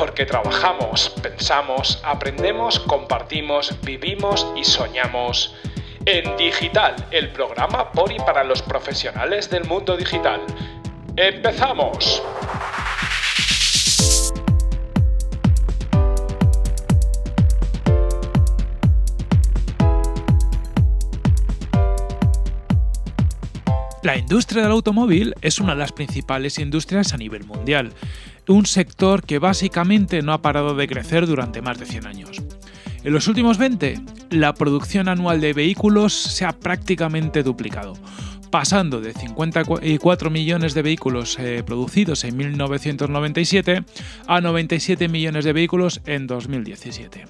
porque trabajamos, pensamos, aprendemos, compartimos, vivimos y soñamos. En Digital, el programa por y para los profesionales del mundo digital. ¡Empezamos! La industria del automóvil es una de las principales industrias a nivel mundial un sector que básicamente no ha parado de crecer durante más de 100 años. En los últimos 20, la producción anual de vehículos se ha prácticamente duplicado, pasando de 54 millones de vehículos eh, producidos en 1997 a 97 millones de vehículos en 2017.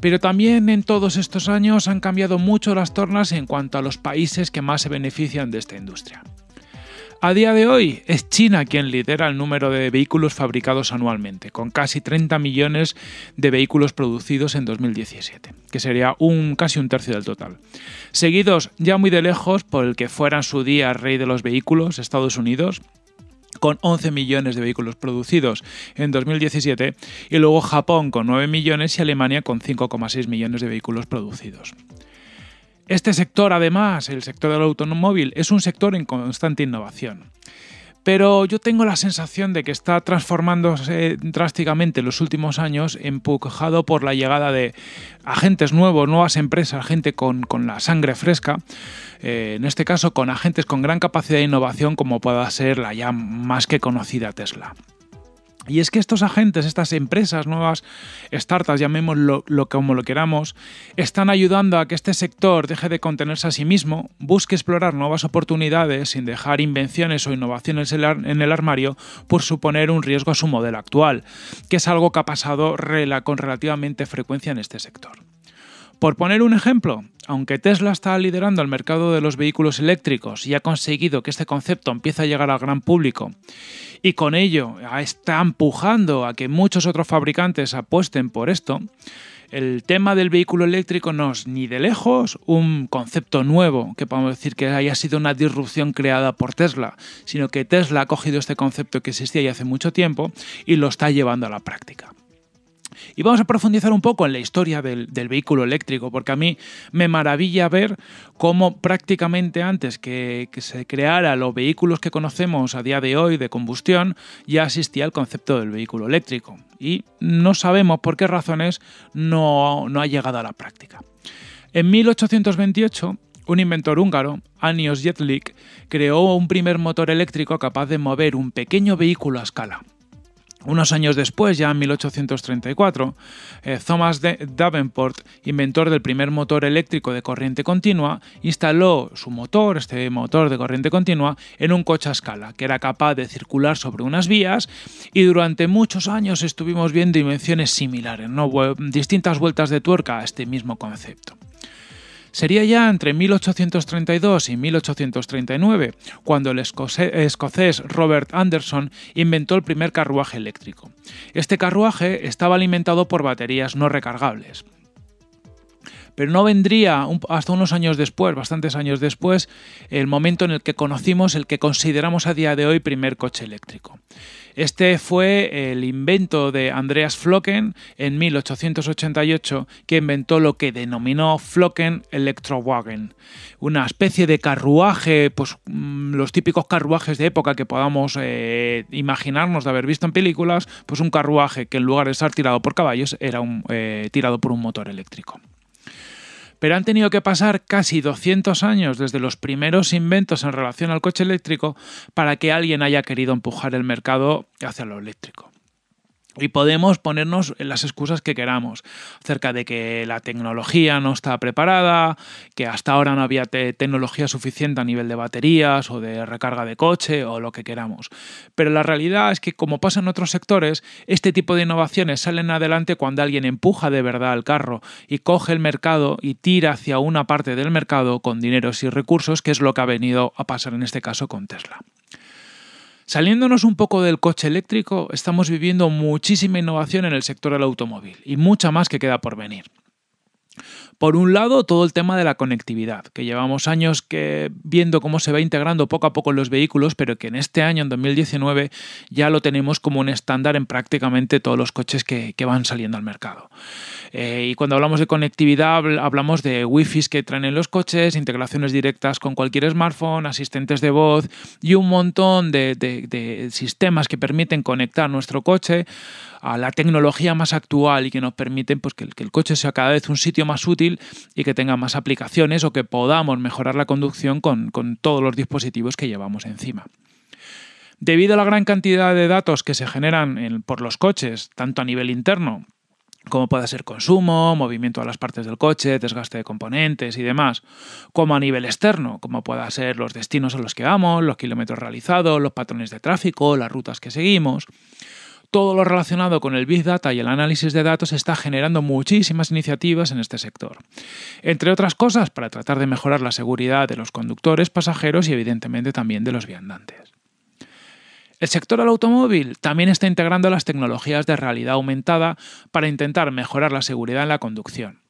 Pero también en todos estos años han cambiado mucho las tornas en cuanto a los países que más se benefician de esta industria. A día de hoy es China quien lidera el número de vehículos fabricados anualmente, con casi 30 millones de vehículos producidos en 2017, que sería un, casi un tercio del total. Seguidos ya muy de lejos por el que fuera en su día rey de los vehículos, Estados Unidos, con 11 millones de vehículos producidos en 2017 y luego Japón con 9 millones y Alemania con 5,6 millones de vehículos producidos. Este sector, además, el sector del automóvil, es un sector en constante innovación. Pero yo tengo la sensación de que está transformándose drásticamente en los últimos años, empujado por la llegada de agentes nuevos, nuevas empresas, gente con, la sangre fresca, eh, en este caso con agentes con gran capacidad de innovación como pueda ser la ya más que conocida Tesla. Y es que estos agentes, estas empresas nuevas, startups, llamémoslo lo, como lo queramos, están ayudando a que este sector deje de contenerse a sí mismo, busque explorar nuevas oportunidades sin dejar invenciones o innovaciones en el armario por suponer un riesgo a su modelo actual, que es algo que ha pasado con relativamente frecuencia en este sector. Por poner un ejemplo, aunque Tesla está liderando el mercado de los vehículos eléctricos y ha conseguido que este concepto empiece a llegar al gran público, y con ello está empujando a que muchos otros fabricantes apuesten por esto, el tema del vehículo eléctrico no es ni de lejos un concepto nuevo que podemos decir que haya sido una disrupción creada por Tesla, sino que Tesla ha cogido este concepto que existía ya hace mucho tiempo y lo está llevando a la práctica. Y vamos a profundizar un poco en la historia del, vehículo eléctrico, porque a mí me maravilla ver cómo prácticamente antes que, se creara los vehículos que conocemos a día de hoy de combustión, ya existía el concepto del vehículo eléctrico. Y no sabemos por qué razones no, no ha llegado a la práctica. En 1828, un inventor húngaro, Anios Jetlik, creó un primer motor eléctrico capaz de mover un pequeño vehículo a escala. Unos años después, ya en 1834, eh, Thomas Davenport, inventor del primer motor eléctrico de corriente continua, instaló su motor, este motor de corriente continua, en un coche a escala, que era capaz de circular sobre unas vías y durante muchos años estuvimos viendo invenciones similares, ¿no? distintas vueltas de tuerca a este mismo concepto. Sería ya entre 1832 y 1839 cuando el escocés Robert Anderson inventó el primer carruaje eléctrico. Este carruaje estaba alimentado por baterías no recargables pero no vendría hasta unos años después, bastantes años después, el momento en el que conocimos el que consideramos a día de hoy primer coche eléctrico. Este fue el invento de Andreas Flocken en 1888, que inventó lo que denominó Flocken Electrowagen, una especie de carruaje, pues mm, los típicos carruajes de época que podamos eh, imaginarnos de haber visto en películas, pues un carruaje que en lugar de ser tirado por caballos era eh, tirado por un motor eléctrico. Pero han tenido que pasar casi 200 años desde los primeros inventos en relación al coche eléctrico para que alguien haya querido empujar el mercado hacia lo eléctrico. Y podemos ponernos las excusas que queramos, acerca de que la tecnología no está preparada, que hasta ahora no había tecnología suficiente a nivel de baterías o de recarga de coche o lo que queramos. Pero la realidad es que, como pasa en otros sectores, este tipo de innovaciones salen adelante cuando alguien empuja de verdad el carro y coge el mercado y tira hacia una parte del mercado con dineros y recursos, que es lo que ha venido a pasar en este caso con Tesla. Saliéndonos un poco del coche eléctrico, estamos viviendo muchísima innovación en el sector del automóvil y mucha más que queda por venir. Por un lado, todo el tema de la conectividad, que llevamos años que viendo cómo se va integrando poco a poco en los vehículos, pero que en este año, en 2019, ya lo tenemos como un estándar en prácticamente todos los coches que, que van saliendo al mercado. Eh, y cuando hablamos de conectividad hablamos de wifi que traen en los coches, integraciones directas con cualquier smartphone, asistentes de voz y un montón de, sistemas que permiten conectar nuestro coche a la tecnología más actual y que nos permiten pues, que, el coche sea cada vez un sitio más útil y que tenga más aplicaciones o que podamos mejorar la conducción con, todos los dispositivos que llevamos encima. Debido a la gran cantidad de datos que se generan por los coches, tanto a nivel interno como pueda ser consumo, movimiento a las partes del coche, desgaste de componentes y demás, como a nivel externo, como pueda ser los destinos a los que vamos, los kilómetros realizados, los patrones de tráfico, las rutas que seguimos. Todo lo relacionado con el Big Data y el análisis de datos está generando muchísimas iniciativas en este sector. Entre otras cosas, para tratar de mejorar la seguridad de los conductores, pasajeros y evidentemente también de los viandantes. El sector del automóvil también está integrando las tecnologías de realidad aumentada para intentar mejorar la seguridad en la conducción.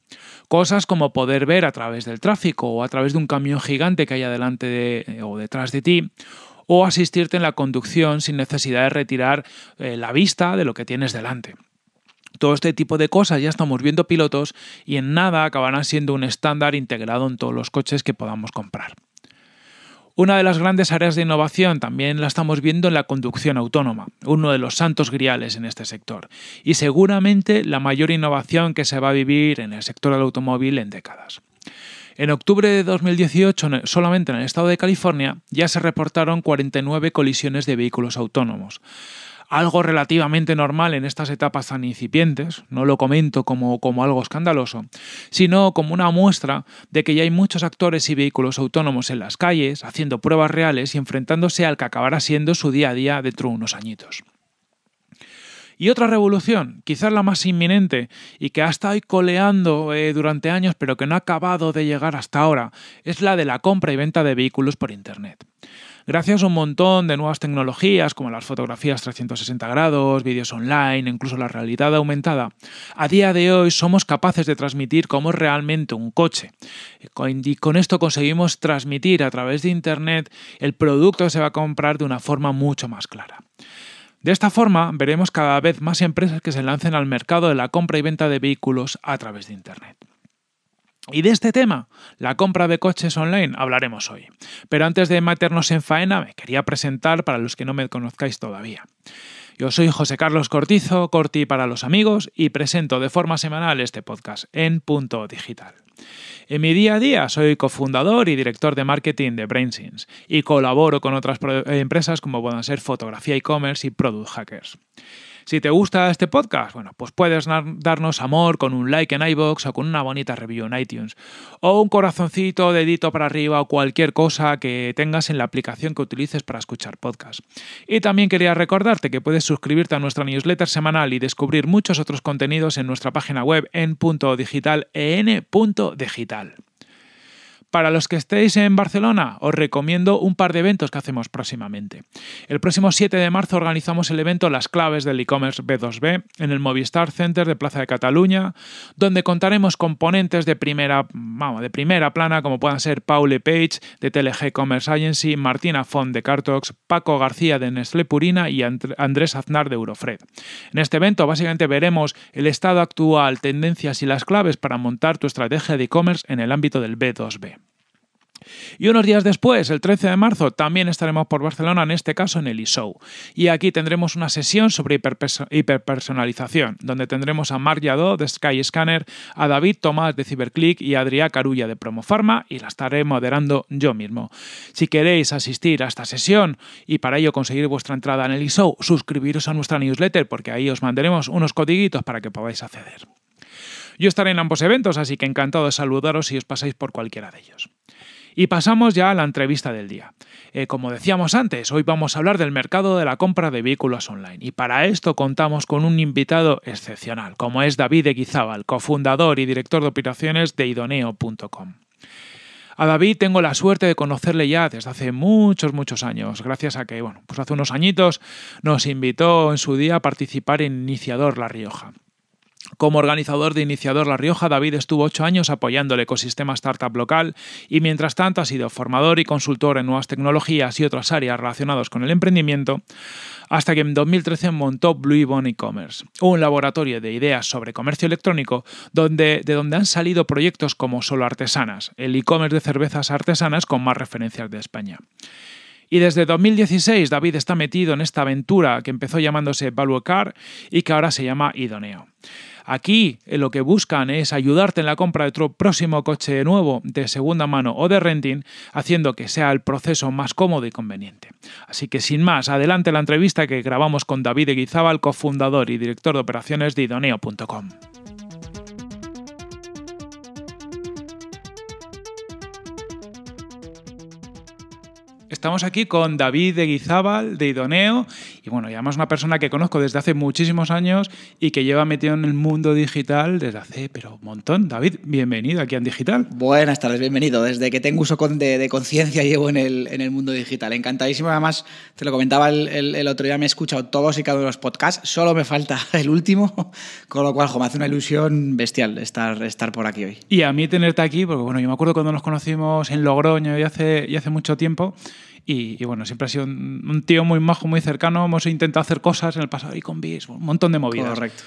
Cosas como poder ver a través del tráfico o a través de un camión gigante que hay delante eh, o detrás de ti, o asistirte en la conducción sin necesidad de retirar eh, la vista de lo que tienes delante. Todo este tipo de cosas ya estamos viendo pilotos y en nada acabarán siendo un estándar integrado en todos los coches que podamos comprar. Una de las grandes áreas de innovación también la estamos viendo en la conducción autónoma, uno de los santos griales en este sector, y seguramente la mayor innovación que se va a vivir en el sector del automóvil en décadas. En octubre de 2018, solamente en el estado de California, ya se reportaron 49 colisiones de vehículos autónomos algo relativamente normal en estas etapas tan incipientes, no lo comento como, algo escandaloso, sino como una muestra de que ya hay muchos actores y vehículos autónomos en las calles, haciendo pruebas reales y enfrentándose al que acabará siendo su día a día dentro de unos añitos. Y otra revolución, quizás la más inminente y que ha estado coleando eh, durante años pero que no ha acabado de llegar hasta ahora, es la de la compra y venta de vehículos por Internet. Gracias a un montón de nuevas tecnologías como las fotografías 360 grados, vídeos online, incluso la realidad aumentada, a día de hoy somos capaces de transmitir cómo es realmente un coche. Y con esto conseguimos transmitir a través de Internet el producto que se va a comprar de una forma mucho más clara. De esta forma, veremos cada vez más empresas que se lancen al mercado de la compra y venta de vehículos a través de Internet. Y de este tema, la compra de coches online, hablaremos hoy. Pero antes de meternos en faena, me quería presentar para los que no me conozcáis todavía. Yo soy José Carlos Cortizo, Corti para los amigos, y presento de forma semanal este podcast en Punto Digital. En mi día a día soy cofundador y director de marketing de BrainSins y colaboro con otras empresas como puedan ser Fotografía e-commerce y Product Hackers. Si te gusta este podcast, bueno, pues puedes darnos amor con un like en iBox o con una bonita review en iTunes. O un corazoncito, dedito para arriba o cualquier cosa que tengas en la aplicación que utilices para escuchar podcasts. Y también quería recordarte que puedes suscribirte a nuestra newsletter semanal y descubrir muchos otros contenidos en nuestra página web en punto digital. E para los que estéis en Barcelona, os recomiendo un par de eventos que hacemos próximamente. El próximo 7 de marzo organizamos el evento Las claves del e-commerce B2B en el Movistar Center de Plaza de Cataluña, donde contaremos componentes de primera, de primera plana como puedan ser Paule Page de TLG Commerce Agency, Martina Font de Cartox, Paco García de Nestlé Purina y Andrés Aznar de Eurofred. En este evento básicamente veremos el estado actual, tendencias y las claves para montar tu estrategia de e-commerce en el ámbito del B2B. Y unos días después, el 13 de marzo, también estaremos por Barcelona, en este caso en el ISOW. y aquí tendremos una sesión sobre hiperpersonalización, donde tendremos a Mar Yadó de Sky Scanner, a David Tomás de Cyberclick y a Adrià Carulla de Promofarma, y la estaré moderando yo mismo. Si queréis asistir a esta sesión y para ello conseguir vuestra entrada en el iso suscribiros a nuestra newsletter, porque ahí os mandaremos unos codiguitos para que podáis acceder. Yo estaré en ambos eventos, así que encantado de saludaros si os pasáis por cualquiera de ellos. Y pasamos ya a la entrevista del día. Eh, como decíamos antes, hoy vamos a hablar del mercado de la compra de vehículos online y para esto contamos con un invitado excepcional, como es David Eguizábal, cofundador y director de operaciones de idoneo.com. A David tengo la suerte de conocerle ya desde hace muchos, muchos años, gracias a que, bueno, pues hace unos añitos nos invitó en su día a participar en Iniciador La Rioja. Como organizador de Iniciador La Rioja, David estuvo ocho años apoyando el ecosistema startup local y mientras tanto ha sido formador y consultor en nuevas tecnologías y otras áreas relacionadas con el emprendimiento, hasta que en 2013 montó Blue E-Commerce, un laboratorio de ideas sobre comercio electrónico donde, de donde han salido proyectos como Solo Artesanas, el e-commerce de cervezas artesanas con más referencias de España. Y desde 2016 David está metido en esta aventura que empezó llamándose Car y que ahora se llama Idoneo. Aquí eh, lo que buscan es ayudarte en la compra de tu próximo coche nuevo de segunda mano o de renting, haciendo que sea el proceso más cómodo y conveniente. Así que sin más, adelante la entrevista que grabamos con David Eguizábal, cofundador y director de operaciones de idoneo.com. Estamos aquí con David de Guizábal de Idoneo y bueno, y además una persona que conozco desde hace muchísimos años y que lleva metido en el mundo digital desde hace, pero un montón. David, bienvenido aquí en Digital. Buenas tardes, bienvenido. Desde que tengo uso de, de conciencia llevo en el, en el, mundo digital. Encantadísimo. Además, te lo comentaba el, el, otro día, me he escuchado todos y cada uno de los podcasts. Solo me falta el último, con lo cual, jo, me hace una ilusión bestial estar, estar por aquí hoy. Y a mí tenerte aquí, porque bueno, yo me acuerdo cuando nos conocimos en Logroño y hace, y hace mucho tiempo. Y, bueno, siempre ha sido un, tío muy majo, muy cercano. Hemos intentado hacer cosas en el pasado y con Bis, un montón de movidas. Correcto.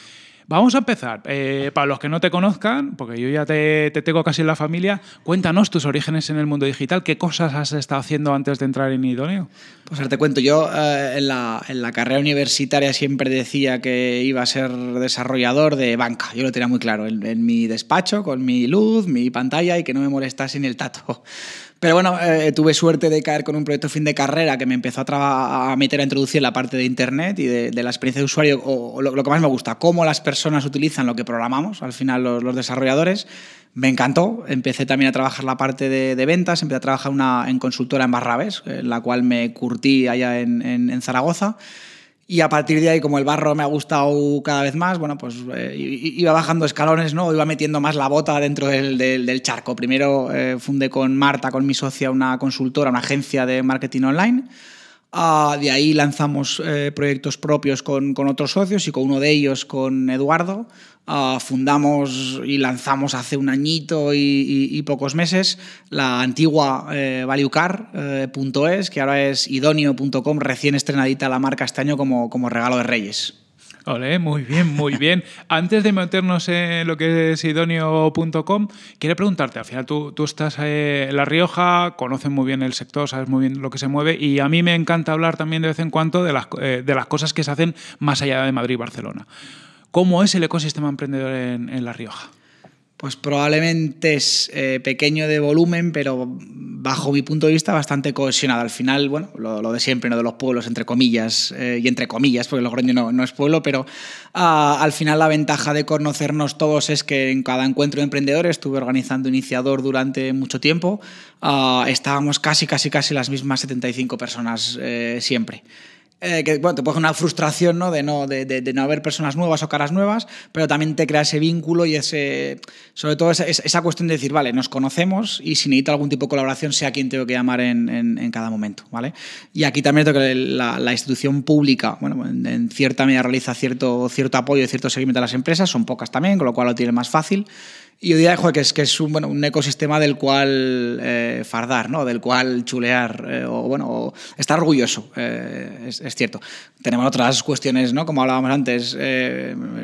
Vamos a empezar. Eh, para los que no te conozcan, porque yo ya te, te, tengo casi en la familia, cuéntanos tus orígenes en el mundo digital. ¿Qué cosas has estado haciendo antes de entrar en Idoneo? Pues ahora te cuento. Yo eh, en, la, en, la, carrera universitaria siempre decía que iba a ser desarrollador de banca. Yo lo tenía muy claro. En, en mi despacho, con mi luz, mi pantalla y que no me molestase ni el tato. Pero bueno, eh, tuve suerte de caer con un proyecto fin de carrera que me empezó a, meter a introducir la parte de Internet y de, la experiencia de usuario, o, lo, que más me gusta, cómo las personas utilizan lo que programamos, al final los, desarrolladores. Me encantó, empecé también a trabajar la parte de, ventas, empecé a trabajar una, en consultora en Barrabés, en la cual me curtí allá en Zaragoza. Y a partir de ahí, como el barro me ha gustado cada vez más, bueno, pues eh, iba bajando escalones, ¿no? Iba metiendo más la bota dentro del, charco. Primero eh, fundé con Marta, con mi socia, una consultora, una agencia de marketing online. Ah, de ahí lanzamos eh, proyectos propios con, otros socios y con uno de ellos, con Eduardo. Ah, fundamos y lanzamos hace un añito y, pocos meses la antigua eh, valuecar.es, eh, que ahora es idonio.com, recién estrenadita la marca este año como regalo de Reyes muy bien, muy bien. Antes de meternos en lo que es idonio.com, quiero preguntarte, al final tú, tú estás eh, en La Rioja, conoces muy bien el sector, sabes muy bien lo que se mueve y a mí me encanta hablar también de vez en cuando de las, eh, de las cosas que se hacen más allá de Madrid y Barcelona. ¿Cómo es el ecosistema emprendedor en La Rioja? pues probablemente es eh, pequeño de volumen, pero bajo mi punto de vista bastante cohesionado. Al final, bueno, lo, de siempre, no de los pueblos, entre comillas, eh, y entre comillas, porque Logroño no, no es pueblo, pero ah, al final la ventaja de conocernos todos es que en cada encuentro de emprendedores estuve organizando iniciador durante mucho tiempo, ah, estábamos casi, casi, casi las mismas 75 personas eh, siempre. Eh, que bueno, te puede una frustración ¿no? De, no, de, de, no haber personas nuevas o caras nuevas, pero también te crea ese vínculo y ese, sobre todo esa, cuestión de decir, vale, nos conocemos y si necesito algún tipo de colaboración sé a quién tengo que llamar en, en, cada momento. ¿vale? Y aquí también que la, institución pública, bueno, en, cierta medida realiza cierto, cierto apoyo y cierto seguimiento a las empresas, son pocas también, con lo cual lo tiene más fácil. Y yo diría, que es, que es un, bueno, un ecosistema del cual eh, fardar, ¿no? del cual chulear, eh, o bueno, estar orgulloso, eh, es, cierto. Tenemos otras cuestiones, ¿no? como hablábamos antes,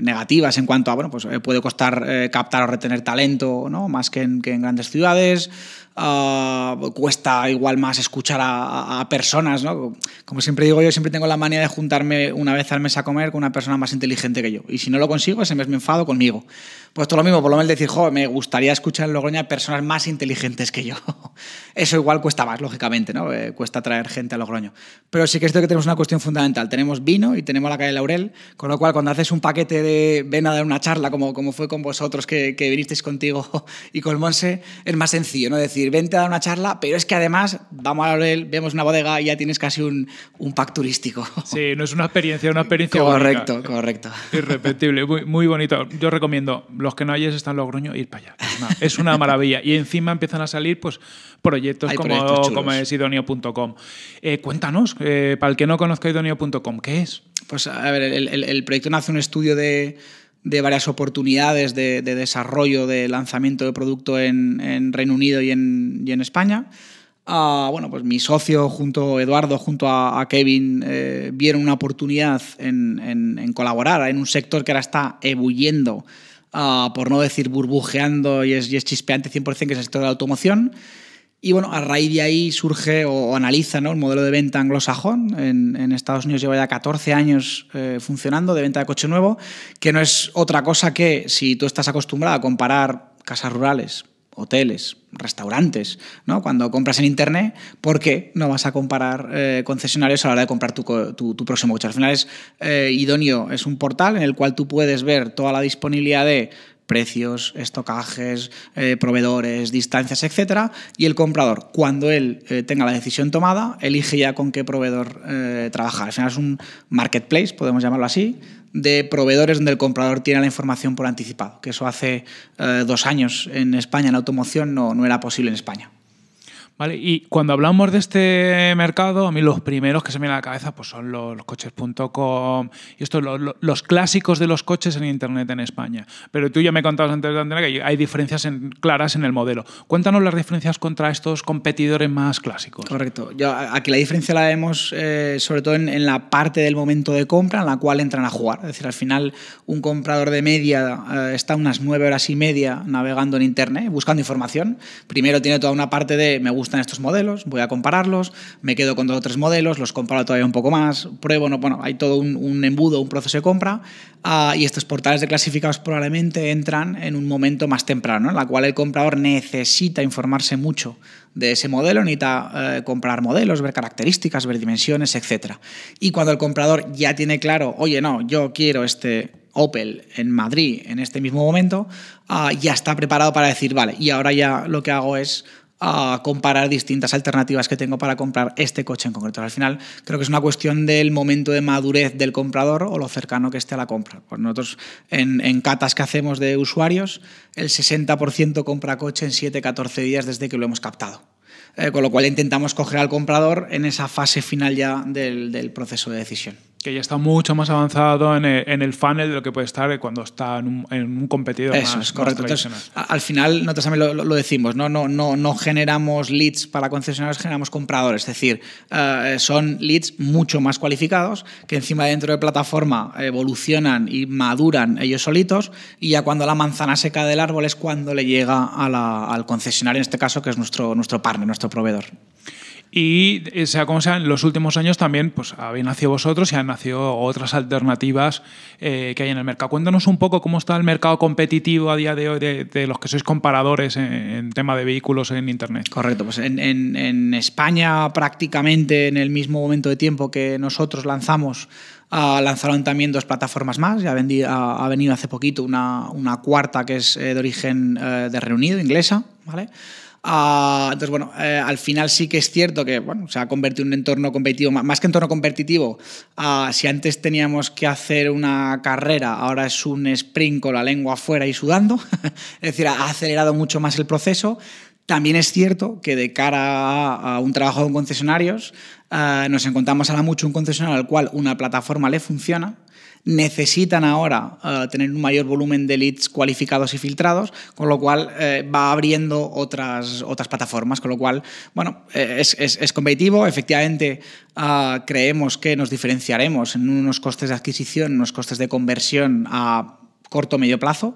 negativas en cuanto a, bueno, pues puede costar captar o retener talento, ¿no? más que en, que en grandes ciudades, ah, cuesta igual más escuchar a, a, personas, ¿no? Como siempre digo, yo siempre tengo la manía de juntarme una vez al mes a comer con una persona más inteligente que yo. Y si no lo consigo, ese mes me enfado conmigo. Pues todo lo mismo, por lo menos decir, jo, me gustaría escuchar en Logroña personas más inteligentes que yo. Eso igual cuesta más, lógicamente, ¿no? Eh, cuesta traer gente a Logroño. Pero sí que es que tenemos una cuestión fundamental. Tenemos vino y tenemos la calle Laurel, con lo cual cuando haces un paquete de ven a dar una charla, como, como fue con vosotros que, que vinisteis contigo y con Monse, es más sencillo, ¿no? Decir, ven a dar una charla, pero es que además vamos a Laurel, vemos una bodega y ya tienes casi un, un pack turístico. Sí, no es una experiencia, una experiencia Correcto, correcto. Irrepetible, muy, muy bonito. Yo recomiendo los que no hayes están Logroño, ir para allá. es una maravilla. y encima empiezan a salir pues proyectos como, como es idonio.com. Eh, cuéntanos, eh, para el que no conozca idoneo.com, ¿qué es? Pues a ver, el, proyecto nace un estudio de, de varias oportunidades de, desarrollo, de lanzamiento de producto en, Reino Unido y en, España. Ah, bueno, pues mi socio junto Eduardo, junto a, Kevin, eh, vieron una oportunidad en, en, colaborar en un sector que ahora está ebulliendo Ah, por no decir burbujeando y es, y es chispeante 100% que es el sector de la automoción. Y bueno, a raíz de ahí surge o, analiza ¿no? el modelo de venta anglosajón. En, Estados Unidos lleva ya 14 años eh, funcionando de venta de coche nuevo, que no es otra cosa que si tú estás acostumbrado a comparar casas rurales hoteles, restaurantes, ¿no? Cuando compras en internet, ¿por qué no vas a comparar eh, concesionarios a la hora de comprar tu, próximo coche? Al final es eh, idóneo, es un portal en el cual tú puedes ver toda la disponibilidad de precios, estocajes, eh, proveedores, distancias, etcétera, y el comprador, cuando él tenga la decisión tomada, elige ya con qué proveedor trabajar. Al final es un marketplace, podemos llamarlo así, de proveedores donde el comprador tiene la información por anticipado, que eso hace eh, dos años en España en automoción no, no era posible en España. Y cuando hablamos de este mercado, a mí los primeros que se me vienen a la cabeza pues son los, coches.com y estos los, clásicos de los coches en Internet en España. Pero tú ya me contabas antes de que hay diferencias en, claras en el modelo. Cuéntanos las diferencias contra estos competidores más clásicos. Correcto. aquí la diferencia la vemos eh, sobre todo en, la parte del momento de compra en la cual entran a jugar. Es decir, al final un comprador de media eh, está unas nueve horas y media navegando en Internet, buscando información. Primero tiene toda una parte de me gusta estos modelos, voy a compararlos, me quedo con dos o tres modelos, los comparo todavía un poco más, pruebo, no, bueno, hay todo un, embudo, un proceso de compra ah, y estos portales de clasificados probablemente entran en un momento más temprano, en la cual el comprador necesita informarse mucho de ese modelo, necesita eh, comprar modelos, ver características, ver dimensiones, etc. Y cuando el comprador ya tiene claro, oye, no, yo quiero este Opel en Madrid en este mismo momento, ah, ya está preparado para decir, vale, y ahora ya lo que hago es a comparar distintas alternativas que tengo para comprar este coche en concreto. Al final creo que es una cuestión del momento de madurez del comprador o lo cercano que esté a la compra. Pues nosotros en, catas que hacemos de usuarios, el 60% compra coche en 7-14 días desde que lo hemos captado. Eh, con lo cual intentamos coger al comprador en esa fase final ya del proceso de decisión que ya está mucho más avanzado en el, funnel de lo que puede estar cuando está en un, competidor más, es correcto. al final, nosotros también lo, decimos, ¿no? No, no, no generamos leads para concesionarios, generamos compradores. Es decir, eh, son leads mucho más cualificados que encima dentro de plataforma evolucionan y maduran ellos solitos y ya cuando la manzana seca del árbol es cuando le llega al concesionario, en este caso, que es nuestro, nuestro partner, nuestro proveedor. Y eh, sea como sea, en los últimos años también pues, habéis nacido vosotros y han nacido otras alternativas eh, que hay en el mercado. Cuéntanos un poco cómo está el mercado competitivo a día de hoy de, los que sois comparadores en, tema de vehículos en Internet. Correcto, pues en, España prácticamente en el mismo momento de tiempo que nosotros lanzamos ah, lanzaron también dos plataformas más. Ya ah, ha venido hace poquito una, cuarta que es eh, de origen de Reunido, inglesa. ¿vale? Ah, entonces, bueno, eh, al final sí que es cierto que bueno, se ha convertido en un entorno competitivo, más que entorno competitivo, ah, si antes teníamos que hacer una carrera, ahora es un sprint con la lengua afuera y sudando, es decir, ha acelerado mucho más el proceso. También es cierto que de cara a un trabajo con concesionarios, eh, nos encontramos ahora mucho un concesionario al cual una plataforma le funciona, necesitan ahora eh, tener un mayor volumen de leads cualificados y filtrados, con lo cual eh, va abriendo otras, otras plataformas, con lo cual, bueno, eh, es, competitivo, efectivamente ah, creemos que nos diferenciaremos en unos costes de adquisición, unos costes de conversión a corto medio plazo,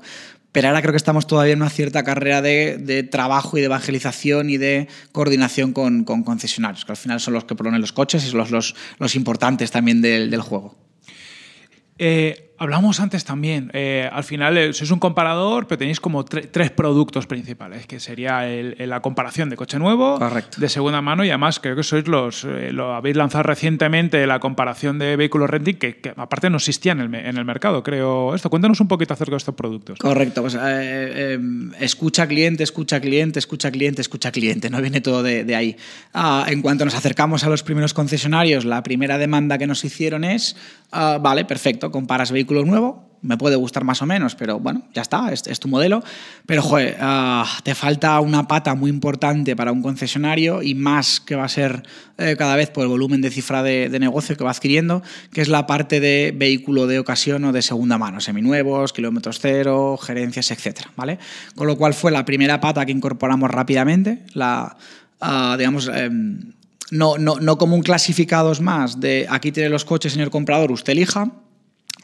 pero ahora creo que estamos todavía en una cierta carrera de, trabajo y de evangelización y de coordinación con, concesionarios, que al final son los que ponen los coches y son los, los, importantes también del, del juego. Eh, hablamos antes también, eh, al final eh, sois un comparador, pero tenéis como tres productos principales, que sería la comparación de coche nuevo, de segunda mano, y además creo que sois los, eh, lo habéis lanzado recientemente la comparación de vehículos renting, que, aparte no existía en el, mercado, creo. Esto, cuéntanos un poquito acerca de estos productos. Correcto, pues escucha cliente, escucha cliente, escucha cliente, escucha cliente, no viene todo de, ahí. Ah, en cuanto nos acercamos a los primeros concesionarios, la primera demanda que nos hicieron es, ah, vale, perfecto, comparas vehículos vehículo nuevo, me puede gustar más o menos, pero bueno, ya está, es, tu modelo. Pero, joder, ah, te falta una pata muy importante para un concesionario y más que va a ser eh, cada vez por el volumen de cifra de, negocio que va adquiriendo, que es la parte de vehículo de ocasión o de segunda mano, seminuevos, kilómetros cero, gerencias, etcétera, ¿vale? Con lo cual fue la primera pata que incorporamos rápidamente, la, ah, digamos... Em, no, no, no como un clasificados más de aquí tiene los coches, señor comprador, usted elija,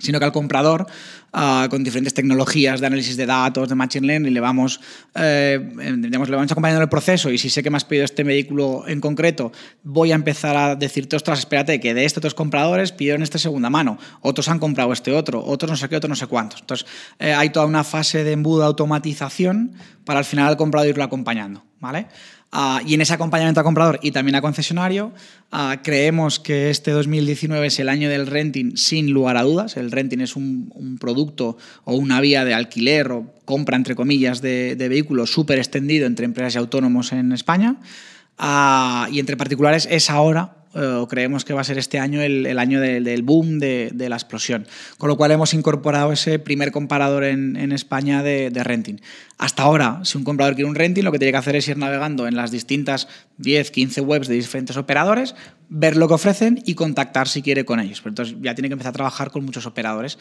sino que al comprador, ah, con diferentes tecnologías de análisis de datos, de machine learning, le vamos, eh, le vamos acompañando en el proceso y si sé que me has pedido este vehículo en concreto, voy a empezar a decirte, ostras, espérate, que de estos otros compradores pidieron este segunda mano, otros han comprado este otro, otros no sé qué, otros no sé cuántos. Entonces, eh, hay toda una fase de embudo de automatización para al final al comprador irlo acompañando, ¿vale? Ah, y en ese acompañamiento a comprador y también a concesionario, ah, creemos que este 2019 es el año del renting sin lugar a dudas. El renting es un, producto o una vía de alquiler o compra, entre comillas, de, vehículos súper extendido entre empresas y autónomos en España. Ah, y entre particulares es ahora eh, o creemos que va a ser este año el, año del, boom, de, la explosión. Con lo cual hemos incorporado ese primer comparador en, España de, de, renting. Hasta ahora, si un comprador quiere un renting, lo que tiene que hacer es ir navegando en las distintas 10, 15 webs de diferentes operadores, ver lo que ofrecen y contactar si quiere con ellos. Pero entonces ya tiene que empezar a trabajar con muchos operadores.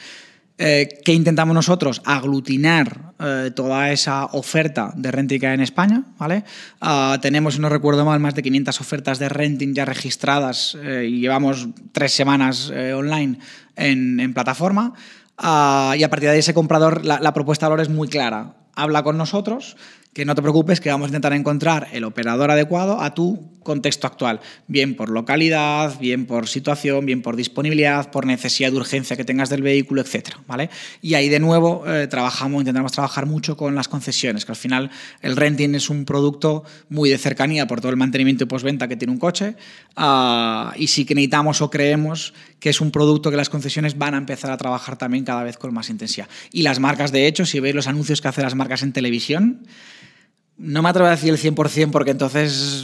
Eh, ¿Qué intentamos nosotros? Aglutinar eh, toda esa oferta de renting que hay en España. ¿vale? Ah, tenemos, si no recuerdo mal, más de 500 ofertas de renting ya registradas eh, y llevamos tres semanas online en, plataforma. Ah, y a partir de ahí ese comprador, la, la propuesta de valor es muy clara. Habla con nosotros, que no te preocupes, que vamos a intentar encontrar el operador adecuado a tu contexto actual, bien por localidad, bien por situación, bien por disponibilidad, por necesidad de urgencia que tengas del vehículo, etc. ¿vale? Y ahí de nuevo eh, trabajamos, intentamos trabajar mucho con las concesiones, que al final el renting es un producto muy de cercanía por todo el mantenimiento y postventa que tiene un coche, ah, y si que necesitamos o creemos que es un producto que las concesiones van a empezar a trabajar también cada vez con más intensidad. Y las marcas, de hecho, si veis los anuncios que hacen las marcas en televisión, no me atrevo a decir el 100% porque entonces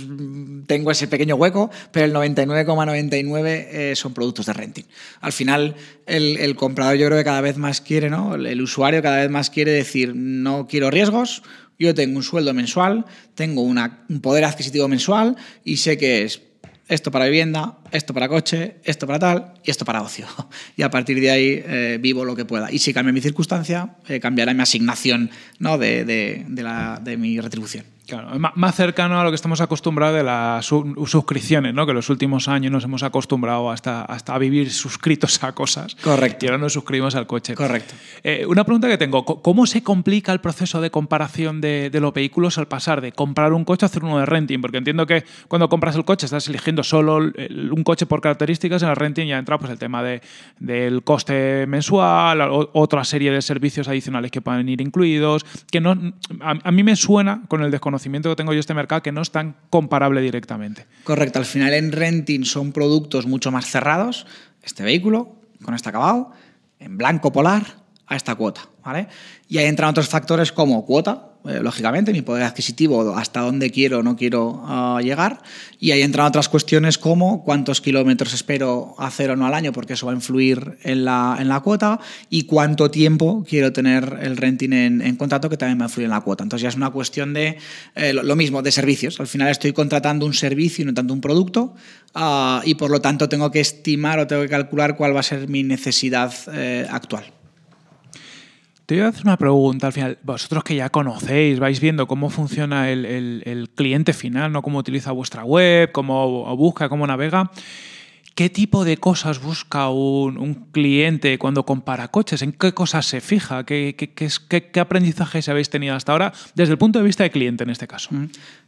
tengo ese pequeño hueco, pero el 99,99 eh, son productos de renting. Al final, el, comprador yo creo que cada vez más quiere, ¿no? El, usuario cada vez más quiere decir, no quiero riesgos, yo tengo un sueldo mensual, tengo un poder adquisitivo mensual y sé que es esto para vivienda, esto para coche, esto para tal y esto para ocio. Y a partir de ahí eh, vivo lo que pueda. Y si cambia mi circunstancia, eh, cambiará mi asignación ¿no? de, de, mi retribución. Claro, más cercano a lo que estamos acostumbrados de las suscripciones, ¿no? Que los últimos años nos hemos acostumbrado hasta, hasta a vivir suscritos a cosas. Correcto. Y ahora nos suscribimos al coche. Correcto. Eh, una pregunta que tengo: ¿cómo se complica el proceso de comparación de, de, los vehículos al pasar de comprar un coche a hacer uno de renting? Porque entiendo que cuando compras el coche estás eligiendo solo un coche por características, en el renting ya entra pues, el tema de, del coste mensual, otra serie de servicios adicionales que pueden ir incluidos, que no, a, a, mí me suena, con el desconocimiento que tengo yo de este mercado, que no es tan comparable directamente. Correcto, al final en renting son productos mucho más cerrados, este vehículo, con este acabado, en blanco polar, a esta cuota, ¿vale? Y ahí entran otros factores como cuota, eh, lógicamente, mi poder adquisitivo, hasta dónde quiero o no quiero ah, llegar, y ahí entran otras cuestiones como cuántos kilómetros espero hacer o no al año, porque eso va a influir en la, cuota, y cuánto tiempo quiero tener el renting en, en, contrato, que también va a influir en la cuota. Entonces ya es una cuestión de eh, lo, mismo, de servicios. Al final estoy contratando un servicio y no tanto un producto, ah, y por lo tanto tengo que estimar o tengo que calcular cuál va a ser mi necesidad eh, actual. Te voy a hacer una pregunta al final. Vosotros que ya conocéis, vais viendo cómo funciona el, cliente final, cómo utiliza vuestra web, cómo busca, cómo navega. ¿Qué tipo de cosas busca un, cliente cuando compara coches? ¿En qué cosas se fija? ¿Qué, qué, qué aprendizajes habéis tenido hasta ahora desde el punto de vista de cliente en este caso? Mm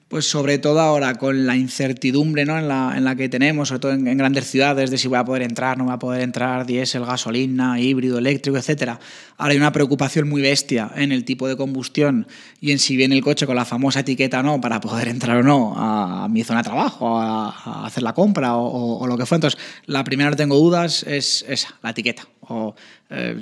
pues sobre todo ahora con la incertidumbre ¿no? en, la, que tenemos, sobre todo en, grandes ciudades, de si voy a poder entrar, no voy a poder entrar, diésel, gasolina, híbrido, eléctrico, etcétera. Ahora hay una preocupación muy bestia en el tipo de combustión y en si viene el coche con la famosa etiqueta no para poder entrar o no a, mi zona de trabajo, a, hacer la compra o, lo que fue. Entonces, la primera no tengo dudas es esa, la etiqueta. O eh,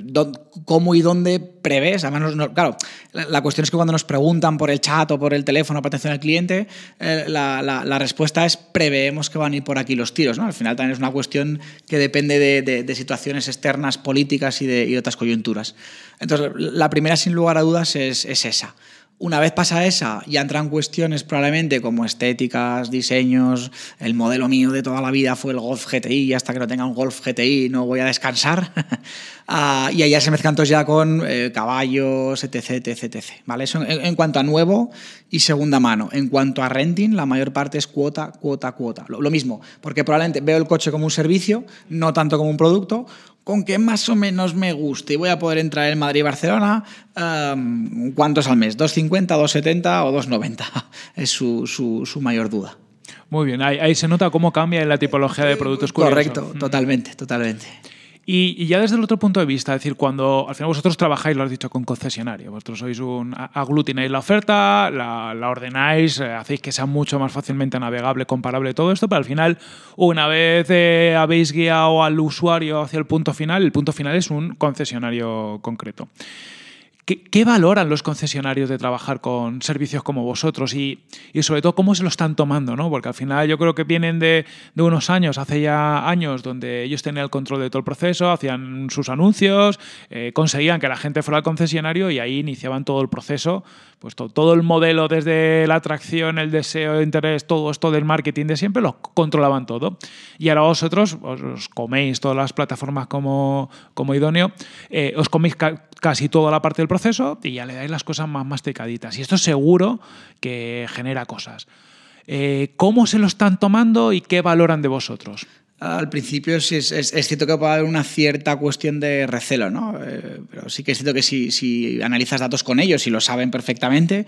cómo y dónde prevés. claro, la, cuestión es que cuando nos preguntan por el chat o por el teléfono para atención al cliente, eh, la, respuesta es preveemos que van a ir por aquí los tiros. Al final también es una cuestión que depende de, situaciones externas, políticas y de otras coyunturas. Entonces, la primera, sin lugar a dudas, es esa una vez pasa esa, ya entran cuestiones probablemente como estéticas, diseños, el modelo mío de toda la vida fue el Golf GTI y hasta que no tenga un Golf GTI no voy a descansar. Ah, y allá se mezclan todos ya con eh, caballos, etc, etc, etc. ¿Vale? Eso en, cuanto a nuevo y segunda mano. En cuanto a renting, la mayor parte es cuota, cuota, cuota. lo mismo, porque probablemente veo el coche como un servicio, no tanto como un producto con que más o menos me guste y voy a poder entrar en Madrid-Barcelona, em, ¿cuántos al mes? ¿2,50, 2,70 o 2,90? Es su, su, mayor duda. Muy bien, ahí, se nota cómo cambia la tipología de eh, productos Correcto, totalmente, totalmente. Y, ya desde el otro punto de vista, es decir, cuando al final vosotros trabajáis, lo has dicho, con concesionario, vosotros sois un, aglutináis la oferta, la, ordenáis, eh, hacéis que sea mucho más fácilmente navegable, comparable todo esto, pero al final, una vez eh, habéis guiado al usuario hacia el punto final, el punto final es un concesionario concreto. ¿Qué, valoran los concesionarios de trabajar con servicios como vosotros y, y, sobre todo cómo se lo están tomando? ¿no? Porque al final yo creo que vienen de, de, unos años, hace ya años, donde ellos tenían el control de todo el proceso, hacían sus anuncios, eh, conseguían que la gente fuera al concesionario y ahí iniciaban todo el proceso, puesto todo el modelo desde la atracción, el deseo, el interés, todo esto del marketing de siempre, lo controlaban todo. Y ahora vosotros os, coméis todas las plataformas como, como idóneo, eh, os coméis casi toda la parte del proceso y ya le dais las cosas más masticaditas. Y esto seguro que genera cosas. Eh, ¿Cómo se lo están tomando y qué valoran de vosotros? Al principio sí es, cierto que puede haber una cierta cuestión de recelo, ¿no? Eh, pero sí que es cierto que si, si, analizas datos con ellos y lo saben perfectamente,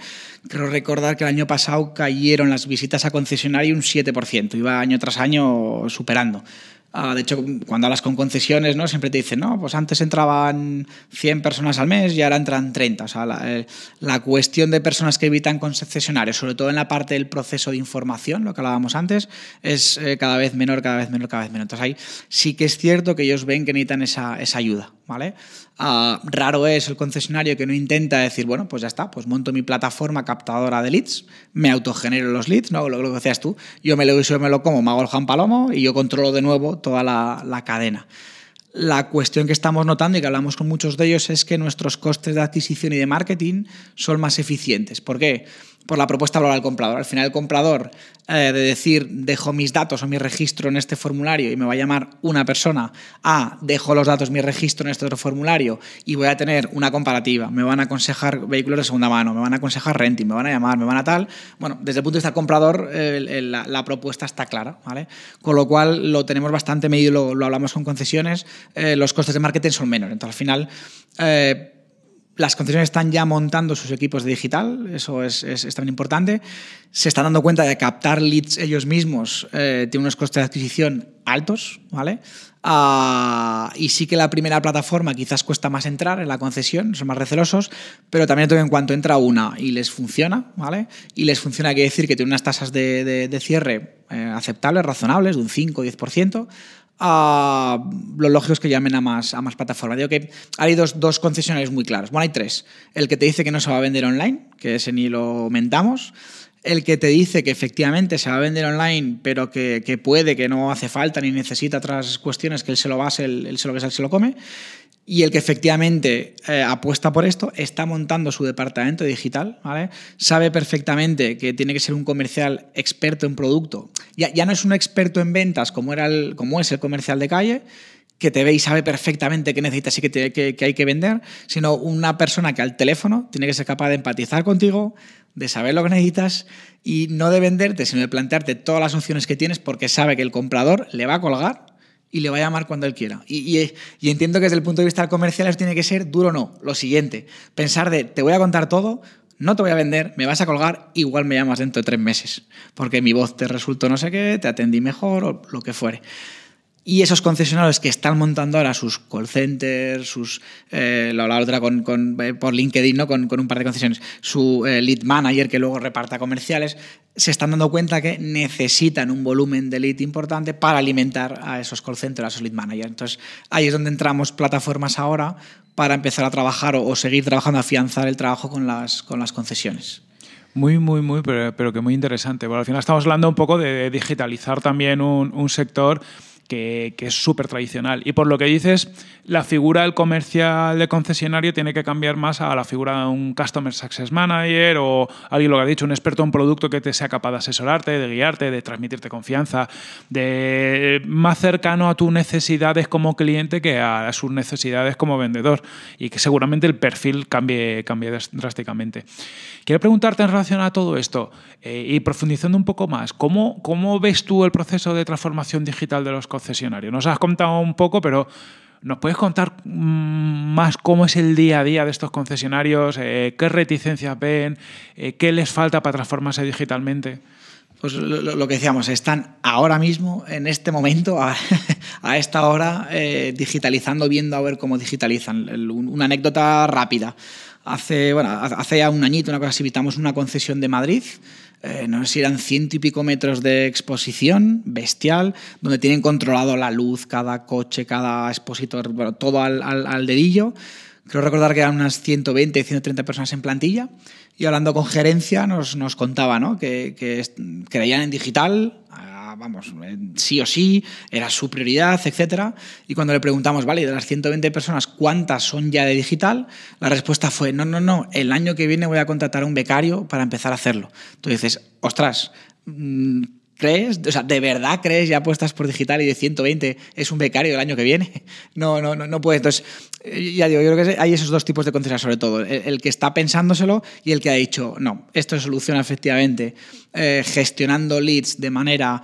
creo recordar que el año pasado cayeron las visitas a concesionario un 7%, iba año tras año superando. Ah, de hecho, cuando hablas con concesiones, ¿no? Siempre te dicen, no, pues antes entraban 100 personas al mes y ahora entran 30. O sea, eh, la, cuestión de personas que evitan concesionarios, sobre todo en la parte del proceso de información, lo que hablábamos antes, es eh, cada vez menor, cada vez menor, cada vez menor. Entonces ahí sí que es cierto que ellos ven que necesitan esa ayuda. ¿vale? Ah, raro es el concesionario que no intenta decir, bueno, pues ya está, pues monto mi plataforma captadora de leads, me autogenero los leads, ¿no? Lo, lo que decías tú, yo me lo yo me lo como, me hago el Juan Palomo y yo controlo de nuevo toda la, la cadena. La cuestión que estamos notando y que hablamos con muchos de ellos es que nuestros costes de adquisición y de marketing son más eficientes. ¿Por qué? por la propuesta de el comprador. Al final el comprador eh, de decir dejo mis datos o mi registro en este formulario y me va a llamar una persona a ah, dejo los datos, mi registro en este otro formulario y voy a tener una comparativa. Me van a aconsejar vehículos de segunda mano, me van a aconsejar renting, me van a llamar, me van a tal. Bueno, desde el punto de vista del comprador la, propuesta está clara, ¿vale? Con lo cual lo tenemos bastante medido, lo, hablamos con concesiones, eh, los costes de marketing son menores. Entonces al final eh, las concesiones están ya montando sus equipos de digital, eso es, también importante. Se están dando cuenta de que captar leads ellos mismos eh, tiene unos costes de adquisición altos, ¿vale? Ah, y sí que la primera plataforma quizás cuesta más entrar en la concesión, son más recelosos, pero también en cuanto entra una y les funciona, ¿vale? Y les funciona que decir que tiene unas tasas de, cierre eh, aceptables, razonables, de un 5 o 10%, a los lógicos que llamen a más, a más plataformas. Digo que hay dos, dos concesionarios muy claros. Bueno, hay tres. El que te dice que no se va a vender online, que ese ni lo mentamos. El que te dice que efectivamente se va a vender online, pero que, puede, que no hace falta ni necesita otras cuestiones, que él se lo va, él, se lo besa, se lo come. Y el que efectivamente eh, apuesta por esto está montando su departamento digital, ¿vale? Sabe perfectamente que tiene que ser un comercial experto en producto. Ya, no es un experto en ventas como, era el, como es el comercial de calle, que te ve y sabe perfectamente qué necesitas y qué hay que vender, sino una persona que al teléfono tiene que ser capaz de empatizar contigo, de saber lo que necesitas y no de venderte, sino de plantearte todas las opciones que tienes porque sabe que el comprador le va a colgar y le va a llamar cuando él quiera. Y, entiendo que desde el punto de vista comercial eso tiene que ser duro no. Lo siguiente, pensar de, te voy a contar todo, no te voy a vender, me vas a colgar, igual me llamas dentro de tres meses, porque mi voz te resultó no sé qué, te atendí mejor o lo que fuere. Y esos concesionarios que están montando ahora sus call centers, sus, eh, la, otra con, eh, por LinkedIn, ¿no? con, un par de concesiones, su eh, lead manager que luego reparta comerciales, se están dando cuenta que necesitan un volumen de lead importante para alimentar a esos call centers, a esos lead managers. Entonces, ahí es donde entramos plataformas ahora para empezar a trabajar o, seguir trabajando, afianzar el trabajo con las, con las concesiones. Muy, muy, muy, pero, que muy interesante. Bueno, al final estamos hablando un poco de digitalizar también un sector que, es súper tradicional. Y por lo que dices, la figura del comercial de concesionario tiene que cambiar más a la figura de un Customer Success Manager o alguien lo que ha dicho, un experto en producto que te sea capaz de asesorarte, de guiarte, de transmitirte confianza, de más cercano a tus necesidades como cliente que a sus necesidades como vendedor y que seguramente el perfil cambie, cambie drásticamente. Quiero preguntarte en relación a todo esto eh, y profundizando un poco más, ¿cómo, ¿cómo ves tú el proceso de transformación digital de los nos has contado un poco, pero ¿nos puedes contar mm, más cómo es el día a día de estos concesionarios? Eh, ¿Qué reticencias ven? Eh, ¿Qué les falta para transformarse digitalmente? Pues lo, que decíamos, están ahora mismo, en este momento, a, esta hora, eh, digitalizando, viendo a ver cómo digitalizan. una anécdota rápida. Hace, hace ya un añito, una cosa visitamos una concesión de Madrid eh, no sé si eran ciento y pico metros de exposición bestial, donde tienen controlado la luz, cada coche, cada expositor, todo al, dedillo. Creo recordar que eran unas 120, 130 personas en plantilla y hablando con gerencia nos, nos contaba que, que creían en digital, vamos, eh, sí o sí, era su prioridad, etcétera, Y cuando le preguntamos, vale, de las 120 personas, ¿cuántas son ya de digital? La respuesta fue, no, no, no, el año que viene voy a contratar a un becario para empezar a hacerlo. Entonces dices, ostras, mm, ¿Crees? O sea, ¿de verdad crees ya apuestas por digital y de 120 es un becario el año que viene? No, no, no, no puede. Entonces, eh, ya digo, yo creo que hay esos dos tipos de conciencia, sobre todo. El, que está pensándoselo y el que ha dicho, no, esto se soluciona efectivamente eh, gestionando leads de manera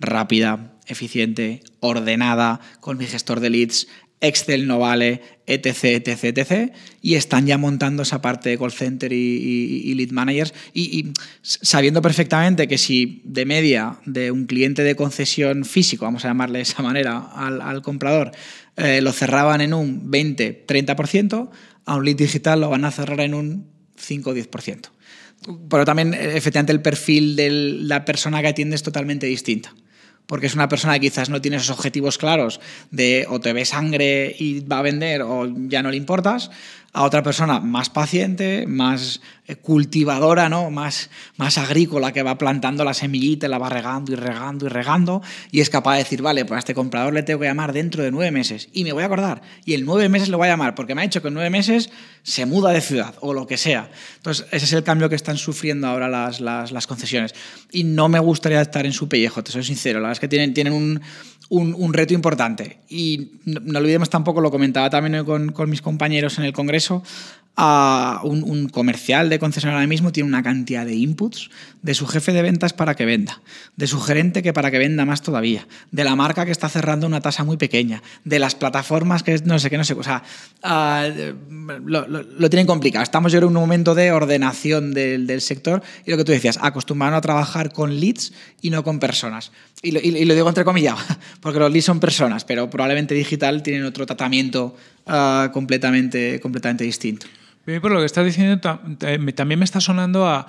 rápida, eficiente, ordenada, con mi gestor de leads, Excel no vale, etc, etc, etc. Y están ya montando esa parte de call center y, lead managers. Y, sabiendo perfectamente que si de media de un cliente de concesión físico, vamos a llamarle de esa manera, al, comprador, eh, lo cerraban en un 20, 30%, a un lead digital lo van a cerrar en un 5 o 10%. Pero también, e-, efectivamente, el perfil de la persona que atiende es totalmente distinta porque es una persona que quizás no tiene esos objetivos claros de o te ve sangre y va a vender o ya no le importas, a otra persona más paciente, más eh, cultivadora, ¿no? más, más agrícola, que va plantando la semillita, la va regando y regando y regando, y es capaz de decir, vale, pues a este comprador le tengo que llamar dentro de nueve meses, y me voy a acordar, y en nueve meses le voy a llamar, porque me ha dicho que en nueve meses se muda de ciudad o lo que sea. Entonces, ese es el cambio que están sufriendo ahora las, las, concesiones. Y no me gustaría estar en su pellejo, te soy sincero, la verdad es que tienen, tienen un un, reto importante. Y no, olvidemos tampoco, lo comentaba también con, con mis compañeros en el Congreso, a un, comercial de concesión ahora mismo tiene una cantidad de inputs de su jefe de ventas para que venda, de su gerente que para que venda más todavía, de la marca que está cerrando una tasa muy pequeña, de las plataformas que no sé qué, no sé O sea, ah, lo, tienen complicado. Estamos yo en un momento de ordenación del, sector y lo que tú decías, acostumbrado a trabajar con leads y no con personas. Y lo, digo entre comillas, porque los leads son personas, pero probablemente digital tienen otro tratamiento ah, completamente, completamente distinto por lo que estás diciendo, eh, también me está sonando a,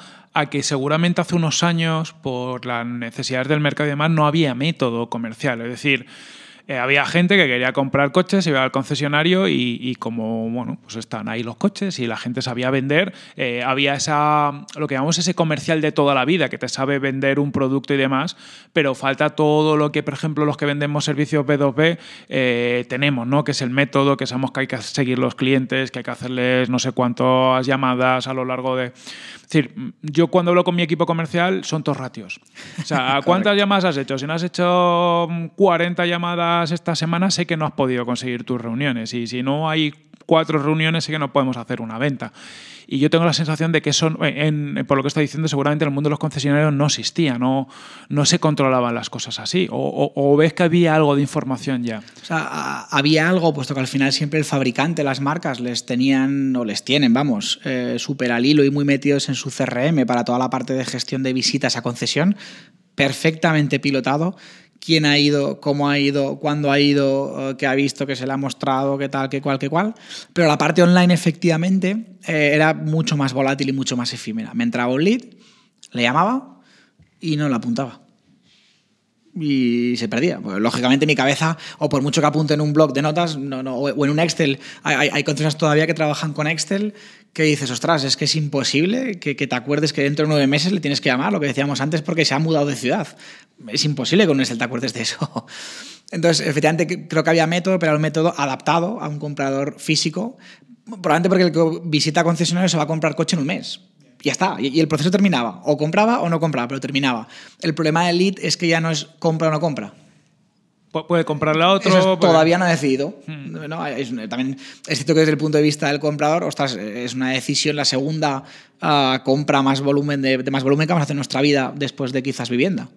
que seguramente hace unos años, por las necesidades del mercado y demás, no había método comercial. Es decir, eh, había gente que quería comprar coches, iba al concesionario y, como, bueno, pues están ahí los coches y la gente sabía vender, eh, había esa, lo que llamamos ese comercial de toda la vida, que te sabe vender un producto y demás, pero falta todo lo que, por ejemplo, los que vendemos servicios B2B eh, tenemos, ¿no? Que es el método, que sabemos que hay que seguir los clientes, que hay que hacerles no sé cuántas llamadas a lo largo de... Es decir, yo cuando hablo con mi equipo comercial son dos ratios. O sea, ¿cuántas llamadas has hecho? Si no has hecho 40 mm, llamadas esta semana sé que no has podido conseguir tus reuniones y si no hay cuatro reuniones sé que no podemos hacer una venta. Y yo tengo la sensación de que eso, eh, por lo que está diciendo, seguramente en el mundo de los concesionarios no existía, no, no se controlaban las cosas así. O, ves que había algo de información ya? había algo, puesto que al final siempre el fabricante, las marcas, les tenían o les tienen, vamos, super eh, súper al hilo y muy metidos en su CRM para toda la parte de gestión de visitas a concesión, perfectamente pilotado quién ha ido, cómo ha ido, cuándo ha ido, eh, qué ha visto, qué se le ha mostrado, qué tal, qué cual, qué cual. Pero la parte online efectivamente eh, era mucho más volátil y mucho más efímera. Me entraba un lead, le llamaba y no la apuntaba y se perdía. Pues, lógicamente mi cabeza, o por mucho que apunte en un blog de notas, no, no, o en un Excel, hay, hay todavía que trabajan con Excel que dices, ostras, es que es imposible que, que, te acuerdes que dentro de nueve meses le tienes que llamar, lo que decíamos antes, porque se ha mudado de ciudad. Es imposible que un Excel te acuerdes de eso. Entonces, efectivamente, creo que había método, pero era un método adaptado a un comprador físico, probablemente porque el que visita concesionario se va a comprar coche en un mes ya está, y, el proceso terminaba. O compraba o no compraba, pero terminaba. El problema del lead es que ya no es compra o no compra. Puede comprarla otro. Todavía no ha decidido. Hmm. es, también es cierto que desde el punto de vista del comprador, ostras, es una decisión la segunda ah, compra más volumen de, de, más volumen que vamos a hacer en nuestra vida después de quizás vivienda.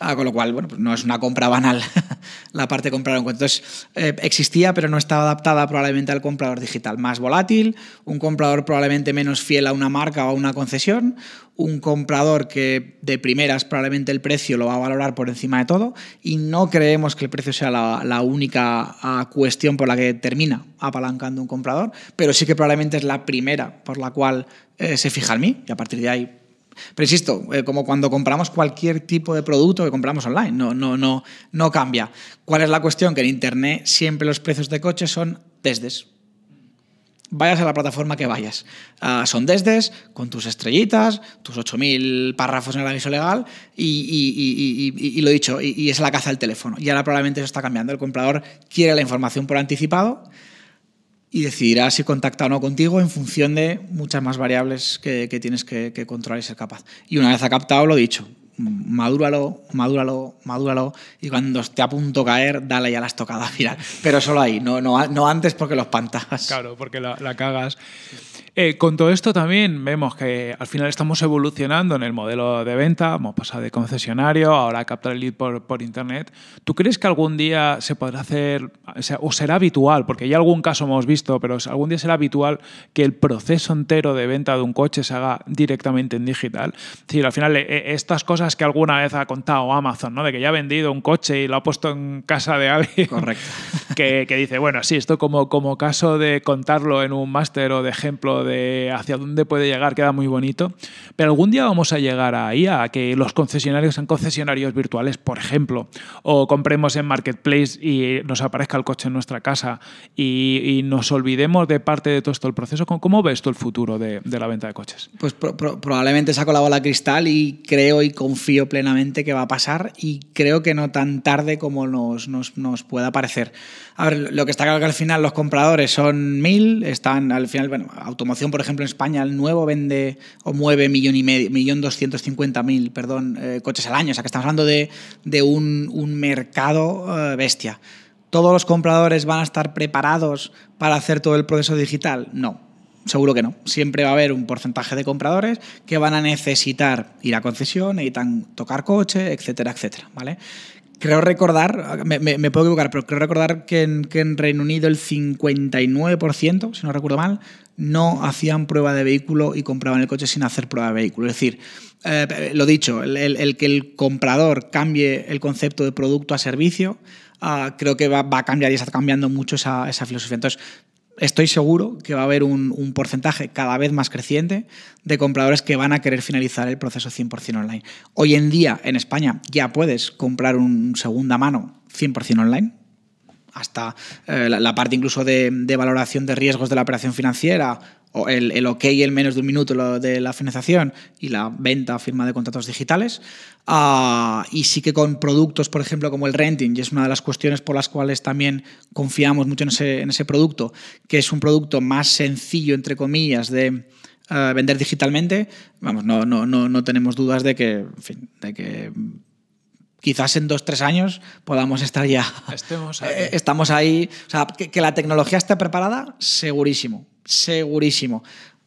Ah, con lo cual, bueno, pues no es una compra banal la parte de en cuenta. Entonces, eh, existía, pero no estaba adaptada probablemente al comprador digital. Más volátil, un comprador probablemente menos fiel a una marca o a una concesión, un comprador que de primeras probablemente el precio lo va a valorar por encima de todo y no creemos que el precio sea la, única ah, cuestión por la que termina apalancando un comprador, pero sí que probablemente es la primera por la cual eh, se fija en mí y a partir de ahí pero insisto, eh, como cuando compramos cualquier tipo de producto que compramos online, no, no, no, no cambia. ¿Cuál es la cuestión? Que en Internet siempre los precios de coches son desdes. Vayas a la plataforma que vayas. Ah, son desde, con tus estrellitas, tus 8.000 párrafos en el aviso legal y, y, y, y lo dicho, y, es la caza del teléfono. Y ahora probablemente eso está cambiando. El comprador quiere la información por anticipado y decidirá si contacta o no contigo en función de muchas más variables que, tienes que, controlar y ser capaz. Y una vez ha captado lo dicho, madúralo, madúralo, madúralo y cuando esté a punto de caer, dale ya la tocadas final. Pero solo ahí, no, no, antes porque lo espantas. Claro, porque la, cagas. Eh, con todo esto también vemos que al final estamos evolucionando en el modelo de venta, hemos pasado de concesionario, ahora a captar el lead por, Internet. ¿Tú crees que algún día se podrá hacer, o, será habitual, porque ya algún caso hemos visto, pero algún día será habitual que el proceso entero de venta de un coche se haga directamente en digital? Es al final eh, eh, estas cosas que alguna vez ha contado Amazon, ¿no? de que ya ha vendido un coche y lo ha puesto en casa de alguien. Correcto. Que, dice, bueno, sí, esto como, como caso de contarlo en un máster o de ejemplo de hacia dónde puede llegar queda muy bonito, pero algún día vamos a llegar ahí, a que los concesionarios sean concesionarios virtuales, por ejemplo, o compremos en Marketplace y nos aparezca el coche en nuestra casa y, nos olvidemos de parte de todo esto el proceso. ¿Cómo ves tú el futuro de, la venta de coches? Pues probablemente saco la bola cristal y creo y confío plenamente que va a pasar y creo que no tan tarde como nos, nos, nos pueda parecer. A ver, lo que está claro que al final los compradores son mil, están al final, bueno, automoción, por ejemplo, en España, el nuevo vende o mueve millón y medio, millón doscientos cincuenta mil, perdón, eh, coches al año. O sea, que estamos hablando de, un, mercado eh, bestia. ¿Todos los compradores van a estar preparados para hacer todo el proceso digital? No, Seguro que no. Siempre va a haber un porcentaje de compradores que van a necesitar ir a concesión, necesitan tocar coche, etcétera, etcétera. ¿vale? creo recordar, me, puedo equivocar, pero creo recordar que en, Reino Unido el 59%, si no recuerdo mal, no hacían prueba de vehículo y compraban el coche sin hacer prueba de vehículo. Es decir, eh, lo dicho, el, que el comprador cambie el concepto de producto a servicio, ah, creo que va, a cambiar y está cambiando mucho esa, esa filosofía. Entonces, estoy seguro que va a haber un, porcentaje cada vez más creciente de compradores que van a querer finalizar el proceso 100% online. Hoy en día en España ya puedes comprar un segunda mano 100% online. Hasta eh, la, parte incluso de valoración de riesgos de la operación financiera el, el, OK el menos de un minuto lo de la financiación y la venta, firma de contratos digitales. Ah, y sí que con productos, por ejemplo, como el renting, y es una de las cuestiones por las cuales también confiamos mucho en ese, en ese producto, que es un producto más sencillo, entre comillas, de... Eh, vender digitalmente, vamos, no, no, no, no tenemos dudas de que, de que quizás en dos, tres años podamos estar ya. Estemos ahí. Estamos ahí. O sea, que, la tecnología esté preparada, segurísimo segurísimo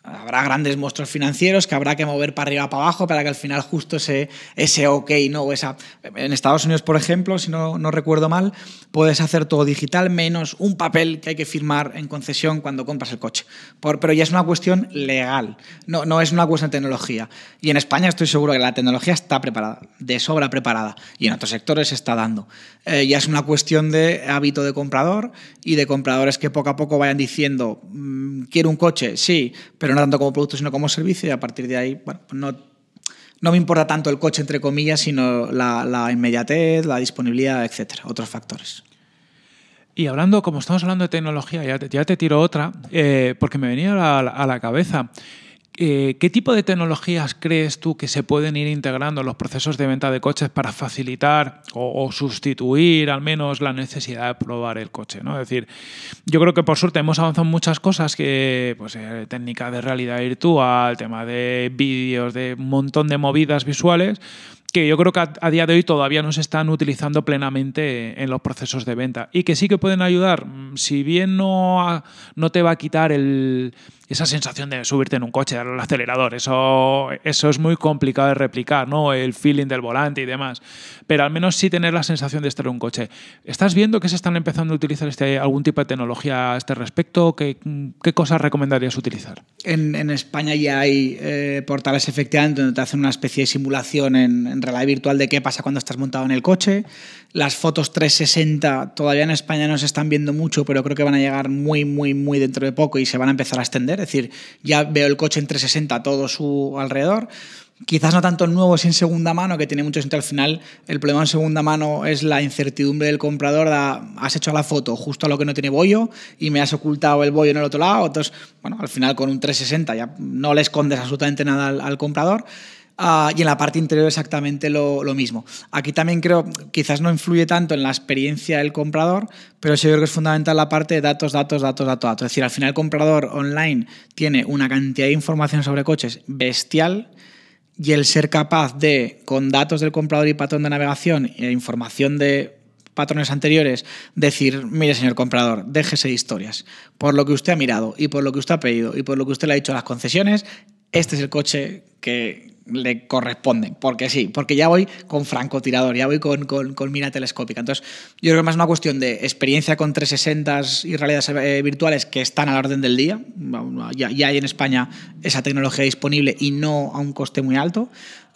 habrá grandes monstruos financieros que habrá que mover para arriba para abajo para que al final justo ese, ese ok, no, esa. En Estados Unidos, por ejemplo, si no, no recuerdo mal, puedes hacer todo digital menos un papel que hay que firmar en concesión cuando compras el coche. Por, pero ya es una cuestión legal, no, no es una cuestión de tecnología. Y en España estoy seguro que la tecnología está preparada, de sobra preparada, y en otros sectores se está dando. Eh, ya es una cuestión de hábito de comprador y de compradores que poco a poco vayan diciendo, mm, quiero un coche, sí, pero no no tanto como producto, sino como servicio, y a partir de ahí, bueno, pues no, no me importa tanto el coche, entre comillas, sino la, inmediatez, la disponibilidad, etcétera, otros factores. Y hablando, como estamos hablando de tecnología, ya te, tiro otra, eh, porque me venía a la, a la cabeza. Eh, ¿qué tipo de tecnologías crees tú que se pueden ir integrando en los procesos de venta de coches para facilitar o, sustituir al menos la necesidad de probar el coche? ¿no? Es decir, yo creo que por suerte hemos avanzado muchas cosas que, pues, eh, técnica de realidad virtual, tema de vídeos, de un montón de movidas visuales que yo creo que a, a, día de hoy todavía no se están utilizando plenamente en los procesos de venta y que sí que pueden ayudar, mm, si bien no, no te va a quitar el, esa sensación de subirte en un coche, darle al acelerador, eso, eso es muy complicado de replicar, ¿no? El feeling del volante y demás. Pero al menos sí tener la sensación de estar en un coche. ¿Estás viendo que se están empezando a utilizar este, algún tipo de tecnología a este respecto? ¿Qué, cosas recomendarías utilizar? En, España ya hay eh, portales efectivamente donde te hacen una especie de simulación en, en realidad virtual de qué pasa cuando estás montado en el coche. Las fotos 360 todavía en España no se están viendo mucho, pero creo que van a llegar muy, muy, muy dentro de poco y se van a empezar a extender es decir, ya veo el coche en 360 todo su alrededor. Quizás no tanto el nuevo es en segunda mano, que tiene mucho sentido al final. El problema en segunda mano es la incertidumbre del comprador. has hecho la foto justo a lo que no tiene bollo y me has ocultado el bollo en el otro lado. Entonces, bueno, al final con un 360 ya no le escondes absolutamente nada al comprador. Ah, y en la parte interior exactamente lo, mismo. Aquí también creo, quizás no influye tanto en la experiencia del comprador, pero sí creo que es fundamental la parte de datos, datos, datos, datos, datos. Es decir, al final el comprador online tiene una cantidad de información sobre coches bestial y el ser capaz de, con datos del comprador y patrón de navegación e información de patrones anteriores, decir, mire señor comprador, déjese de historias. Por lo que usted ha mirado y por lo que usted ha pedido y por lo que usted le ha dicho a las concesiones, este es el coche que, le corresponden, porque sí, porque ya voy con francotirador, ya voy con, con, mira telescópica. Entonces, yo creo que más una cuestión de experiencia con 360 y realidades eh, virtuales que están a la orden del día. Ya, hay en España esa tecnología disponible y no a un coste muy alto.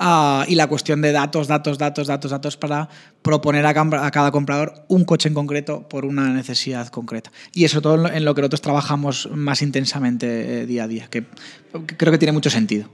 Ah, y la cuestión de datos, datos, datos, datos, datos para proponer a, cada comprador un coche en concreto por una necesidad concreta. Y eso todo en lo, que nosotros trabajamos más intensamente eh, día a día, que creo que tiene mucho sentido.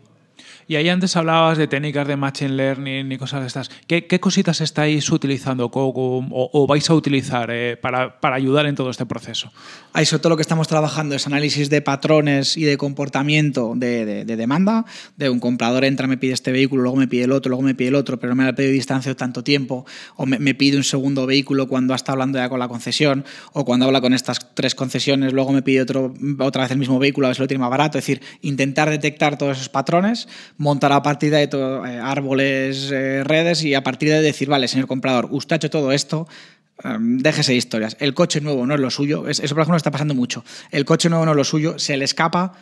Y ahí antes hablabas de técnicas de Machine Learning y cosas de estas. ¿Qué, cositas estáis utilizando o, vais a utilizar eh, para ayudar en todo este proceso? Ahí sobre todo lo que estamos trabajando es análisis de patrones y de comportamiento de, demanda, de un comprador entra, me pide este vehículo, luego me pide el otro, luego me pide el otro, pero no me ha pedido distancia tanto tiempo, o me, pide un segundo vehículo cuando está hablando ya con la concesión, o cuando habla con estas tres concesiones, luego me pide otro, otra vez el mismo vehículo, a ver si lo tiene más barato. Es decir, intentar detectar todos esos patrones, montar a partir de eh, árboles, eh, redes y a partir de decir, vale, señor comprador, usted ha hecho todo esto, Em, déjese historias. El coche nuevo no es lo suyo. Eso, por ejemplo, está pasando mucho. El coche nuevo no es lo suyo. Se le escapa.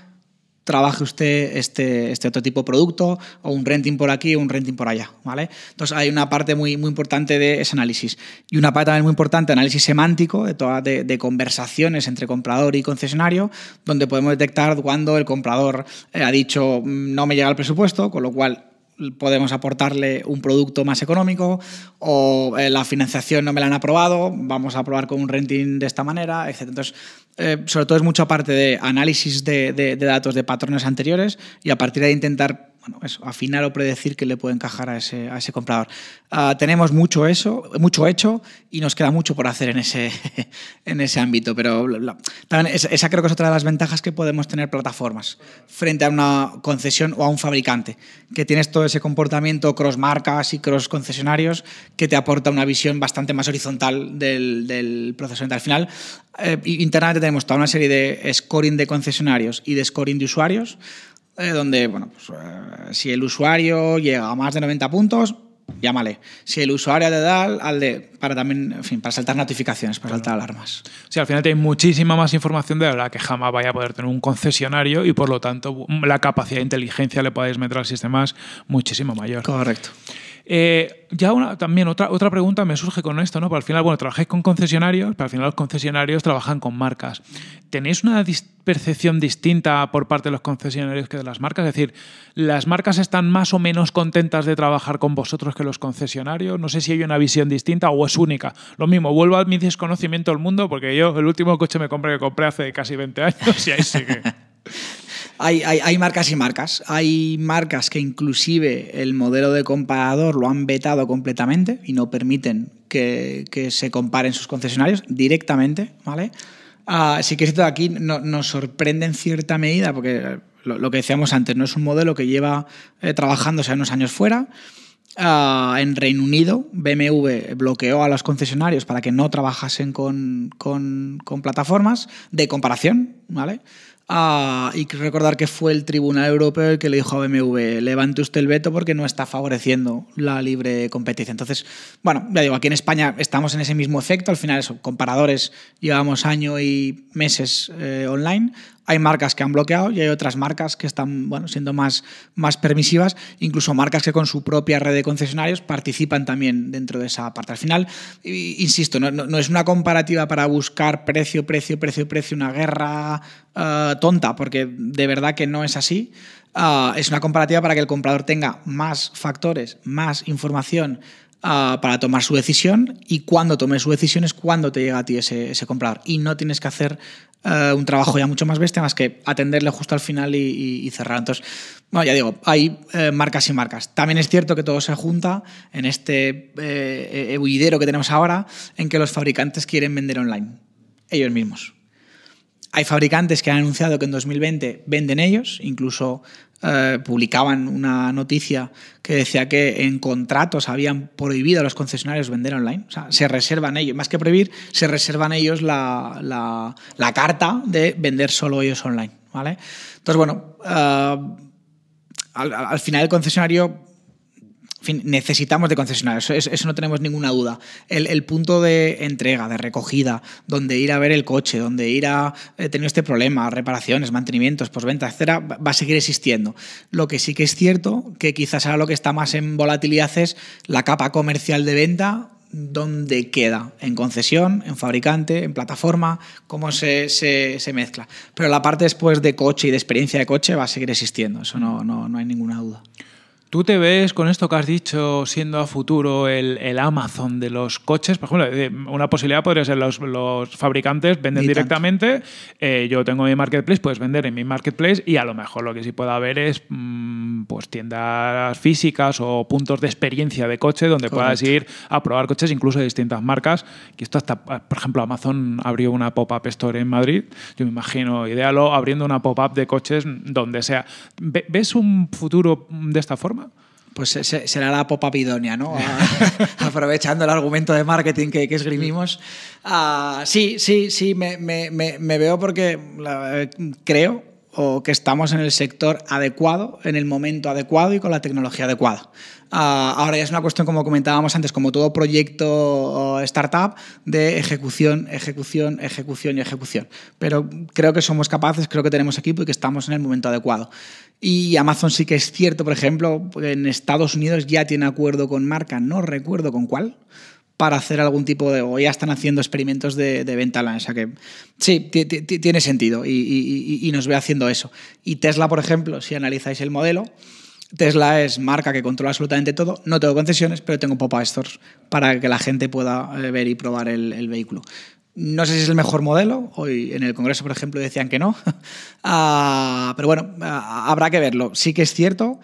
Trabaje usted este, este otro tipo de producto o un renting por aquí o un renting por allá. ¿vale? Entonces, hay una parte muy, muy importante de ese análisis. Y una parte también muy importante, análisis semántico de, de, conversaciones entre comprador y concesionario, donde podemos detectar cuando el comprador eh, ha dicho mm, no me llega el presupuesto, con lo cual podemos aportarle un producto más económico o eh, la financiación no me la han aprobado, vamos a probar con un renting de esta manera, etc. Entonces, eh, sobre todo es mucho parte de análisis de, de datos de patrones anteriores y a partir de intentar bueno, eso, afinar o predecir que le puede encajar a ese, a ese comprador. Ah, tenemos mucho, eso, mucho hecho y nos queda mucho por hacer en ese, en ese ámbito, pero esa, creo que es otra de las ventajas que podemos tener plataformas frente a una concesión o a un fabricante, que tienes todo ese comportamiento cross marcas y cross concesionarios que te aporta una visión bastante más horizontal del, del proceso. Al final, eh, internamente tenemos toda una serie de scoring de concesionarios y de scoring de usuarios eh, donde, bueno, pues, eh, si el usuario llega a más de 90 puntos, llámale. Si el usuario de da al de, para también, en fin, para saltar notificaciones, para saltar alarmas. Sí, al final tenéis muchísima más información de verdad que jamás vaya a poder tener un concesionario y por lo tanto la capacidad de inteligencia le podéis meter al sistema es muchísimo mayor. Correcto. Eh, ya también otra, otra pregunta me surge con esto, ¿no? al final, bueno, trabajáis con concesionarios, pero al final los concesionarios trabajan con marcas. ¿Tenéis una percepción distinta por parte de los concesionarios que de las marcas? Es decir, ¿las marcas están más o menos contentas de trabajar con vosotros que los concesionarios? No sé si hay una visión distinta o es única. Lo mismo, vuelvo a mi desconocimiento del mundo porque yo el último coche me compré que compré hace casi 20 años y ahí sigue. hay, marcas y marcas. Hay marcas que inclusive el modelo de comparador lo han vetado completamente y no permiten que, se comparen sus concesionarios directamente, ¿vale? Así ah, sí que esto de aquí nos sorprende en cierta medida porque lo, que decíamos antes, no es un modelo que lleva eh, trabajando trabajándose unos años fuera. Ah, en Reino Unido, BMW bloqueó a los concesionarios para que no trabajasen con, con plataformas de comparación, ¿vale? Ah, y recordar que fue el Tribunal Europeo el que le dijo a BMW, levante usted el veto porque no está favoreciendo la libre competencia. Entonces, bueno, ya digo, aquí en España estamos en ese mismo efecto, al final eso, comparadores llevamos año y meses eh, online, hay marcas que han bloqueado y hay otras marcas que están bueno, siendo más, más permisivas, incluso marcas que con su propia red de concesionarios participan también dentro de esa parte. Al final, insisto, no, es una comparativa para buscar precio, precio, precio, precio, una guerra eh, tonta, porque de verdad que no es así. Eh, es una comparativa para que el comprador tenga más factores, más información, eh, para tomar su decisión y cuando tome su decisión es cuando te llega a ti ese comprador. Y no tienes que hacer eh, un trabajo ya mucho más bestia, más que atenderle justo al final y, cerrar. Entonces, bueno, ya digo, hay eh, marcas y marcas. También es cierto que todo se junta en este eh, e-, huidero que tenemos ahora, en que los fabricantes quieren vender online, ellos mismos. Hay fabricantes que han anunciado que en 2020 venden ellos, incluso eh, publicaban una noticia que decía que en contratos habían prohibido a los concesionarios vender online. O sea, se reservan ellos, más que prohibir, se reservan ellos la, carta de vender solo ellos online. ¿vale? Entonces, bueno, eh, al, final el concesionario fin, necesitamos de concesionarios, eso, no tenemos ninguna duda. El, punto de entrega, de recogida, donde ir a ver el coche, donde ir a tener este problema, reparaciones, mantenimientos, postventa, etcétera, va a seguir existiendo. Lo que sí que es cierto, que quizás ahora lo que está más en volatilidad es la capa comercial de venta donde queda, en concesión, en fabricante, en plataforma, cómo se, mezcla. Pero la parte después de coche y de experiencia de coche va a seguir existiendo, eso no, no hay ninguna duda. ¿Tú te ves con esto que has dicho siendo a futuro el, Amazon de los coches? Por ejemplo, eh, una posibilidad podría ser los, los fabricantes venden directamente, eh, yo tengo mi marketplace, puedes vender en mi marketplace y a lo mejor lo que sí pueda haber es mm, pues tiendas físicas o puntos de experiencia de coche donde puedas ir a probar coches incluso de distintas marcas. Que esto hasta, ah, por ejemplo, Amazon abrió una pop-up store en Madrid. Yo me imagino, idealo, abriendo una pop-up de coches donde sea. ¿Ves un futuro de esta forma? pues será la popa pidonia, ¿no? aprovechando el argumento de marketing que, que esgrimimos. Ah, sí, sí, sí, me, veo porque creo o que estamos en el sector adecuado, en el momento adecuado y con la tecnología adecuada. Ah, ahora ya es una cuestión, como comentábamos antes, como todo proyecto startup, de ejecución, ejecución, ejecución y ejecución. Pero creo que somos capaces, creo que tenemos equipo y que estamos en el momento adecuado. Y Amazon sí que es cierto, por ejemplo, en Estados Unidos ya tiene acuerdo con marca, no recuerdo con cuál, para hacer algún tipo de, o ya están haciendo experimentos de, venta online. O que sí, tiene sentido y nos ve haciendo eso. Y Tesla, por ejemplo, si analizáis el modelo, Tesla es marca que controla absolutamente todo. No tengo concesiones, pero tengo pop-up stores para que la gente pueda eh, ver y probar el, vehículo. No sé si es el mejor modelo. Hoy en el Congreso, por ejemplo, decían que no. Ah, pero bueno, ah, habrá que verlo. Sí que es cierto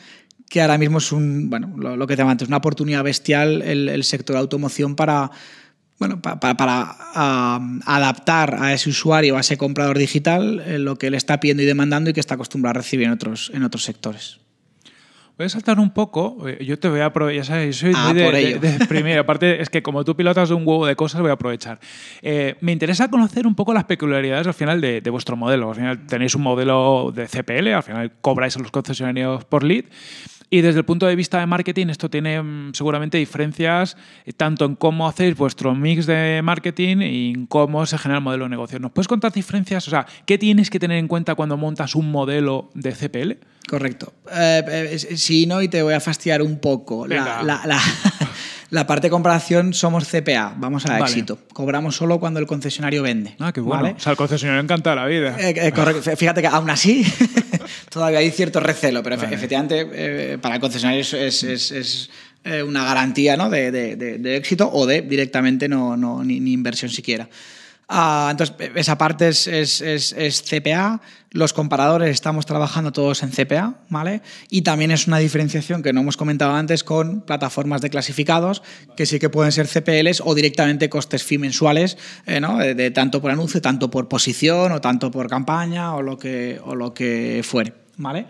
que ahora mismo es un, bueno, lo, que te una oportunidad bestial el, sector de automoción para, adaptar a ese usuario, a ese comprador digital, eh, lo que él está pidiendo y demandando y que está acostumbrado a recibir otros, en otros sectores. Voy a saltar un poco, eh, yo te voy a aprovechar, ya sabes, soy ah, de, por Aparte, es que como tú pilotas de un huevo de cosas, voy a aprovechar. Eh, me interesa conocer un poco las peculiaridades al final de, vuestro modelo. Al final tenéis un modelo de CPL, al final cobráis a los concesionarios por lead. Y desde el punto de vista de marketing, esto tiene mm, seguramente diferencias eh, tanto en cómo hacéis vuestro mix de marketing y en cómo se genera el modelo de negocio. ¿Nos puedes contar diferencias? O sea, ¿qué tienes que tener en cuenta cuando montas un modelo de CPL? Correcto. Eh, eh, sí, no, y te voy a fastidiar un poco. la... La parte de comparación somos CPA, vamos a éxito. Cobramos solo cuando el concesionario vende. Ah, qué bueno. O sea, el concesionario encanta la vida. Eh, eh, fíjate que aún así todavía hay cierto recelo, pero efectivamente eh, para el concesionario es, una garantía ¿no? de, éxito o de directamente no, no ni inversión siquiera. Ah, entonces, e, esa parte es, CPA. Los comparadores estamos trabajando todos en CPA, ¿vale? Y también es una diferenciación que no hemos comentado antes con plataformas de clasificados, que sí que pueden ser CPLs o directamente costes fee mensuales, eh, ¿no? De, tanto por anuncio, tanto por posición o tanto por campaña o lo que, o lo que fuere, ¿vale?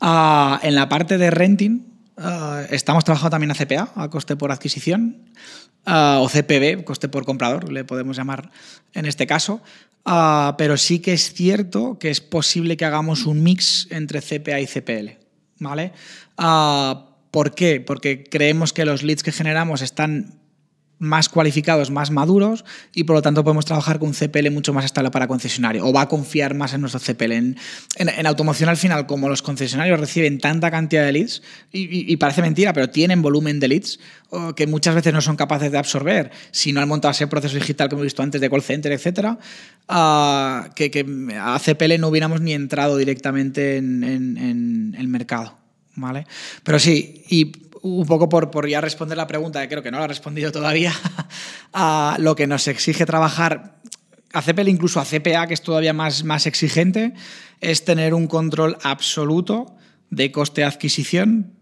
Ah, en la parte de renting, ah, estamos trabajando también a CPA, a coste por adquisición. Ah, o CPB, coste por comprador, le podemos llamar en este caso, ah, pero sí que es cierto que es posible que hagamos un mix entre CPA y CPL, ¿vale? Ah, ¿Por qué? Porque creemos que los leads que generamos están más cualificados, más maduros y por lo tanto podemos trabajar con un CPL mucho más estable para concesionario o va a confiar más en nuestro CPL. En, automoción al final, como los concesionarios reciben tanta cantidad de leads y, parece mentira, pero tienen volumen de leads que muchas veces no son capaces de absorber si no han montado ese proceso digital como hemos visto antes de call center, etcétera, ah, que, a CPL no hubiéramos ni entrado directamente en, el mercado. ¿vale? Pero sí, y un poco por, por, ya responder la pregunta, que creo que no la ha respondido todavía, a lo que nos exige trabajar a CPL, incluso a CPA, que es todavía más, más exigente, es tener un control absoluto de coste de adquisición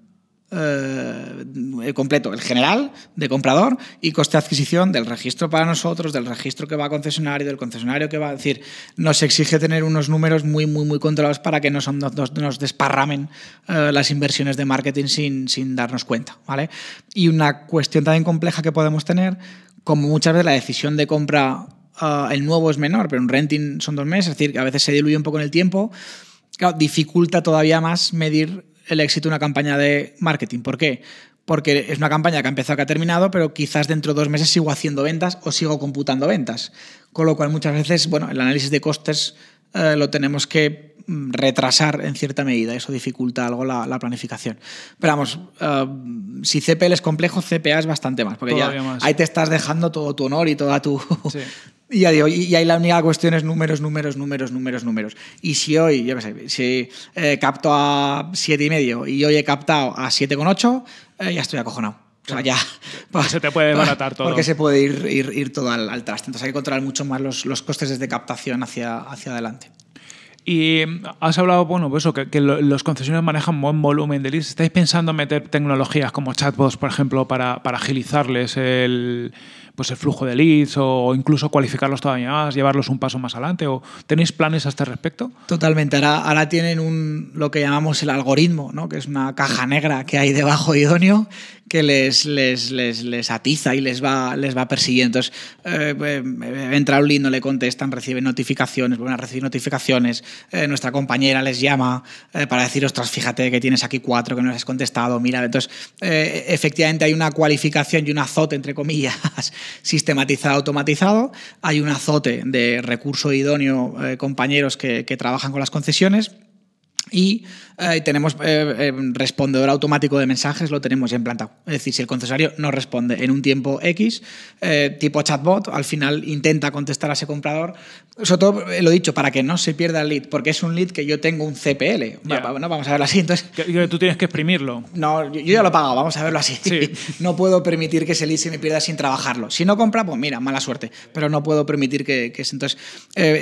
eh, eh, completo, el general de comprador y coste de adquisición del registro para nosotros, del registro que va a concesionario, del concesionario que va a decir, nos exige tener unos números muy, muy, muy controlados para que no nos, nos, desparramen eh, las inversiones de marketing sin, sin darnos cuenta. ¿vale? Y una cuestión también compleja que podemos tener, como muchas veces la decisión de compra, eh, el nuevo es menor, pero un renting son dos meses, es decir, que a veces se diluye un poco en el tiempo. dificulta todavía más medir el éxito una campaña de marketing. ¿Por qué? Porque es una campaña que ha empezado, que ha terminado, pero quizás dentro de dos meses sigo haciendo ventas o sigo computando ventas. Con lo cual muchas veces, bueno, el análisis de costes eh, lo tenemos que mm, retrasar en cierta medida. Eso dificulta algo la, planificación. Pero vamos, eh, si CPL es complejo, CPA es bastante más, porque ya ahí te estás dejando todo tu honor y toda tu, Y y ahí la única cuestión es números, números, números, números, números. Y si hoy, yo qué sé, si eh, capto a 7,5 y hoy he captado a 7,8, eh, ya estoy acojonado. O sea, ya. se te puede desbaratar todo. Porque se puede ir, todo al, al, traste. Entonces hay que controlar mucho más los, costes desde captación hacia, hacia adelante. Y mm, has hablado, bueno, pues eso, que, los concesionarios manejan buen volumen de leads. ¿Estáis pensando en meter tecnologías como chatbots, por ejemplo, para agilizarles el, pues el flujo de leads o incluso cualificarlos todavía más, llevarlos un paso más adelante? ¿O tenéis planes a este respecto? Totalmente. Ahora, tienen un, lo que llamamos el algoritmo, ¿no? que es una caja negra que hay debajo idóneo que les, les, atiza y les va, les va persiguiendo. Entonces, eh, pues, eh, entra un lindo, le contestan, reciben notificaciones, vuelven a recibir notificaciones, eh, nuestra compañera les llama para decir, ostras, fíjate que tienes aquí cuatro que no les has contestado, mira. Entonces, efectivamente hay una cualificación y un azote, entre comillas, sistematizado, automatizado. Hay un azote de recurso idóneo, compañeros que, que trabajan con las concesiones y eh, tenemos eh, eh, respondedor automático de mensajes, lo tenemos ya implantado. Es decir, si el concesionario no responde en un tiempo X, eh, tipo chatbot, al final intenta contestar a ese comprador. Sobre todo, lo dicho, para que no se pierda el lead, porque es un lead que yo tengo un CPL. Bueno, vamos a verlo así. Entonces, tú tienes que exprimirlo. No, yo, ya lo he pagado, vamos a verlo así. no puedo permitir que ese lead se me pierda sin trabajarlo. Si no compra, pues mira, mala suerte, pero no puedo permitir que... que entonces,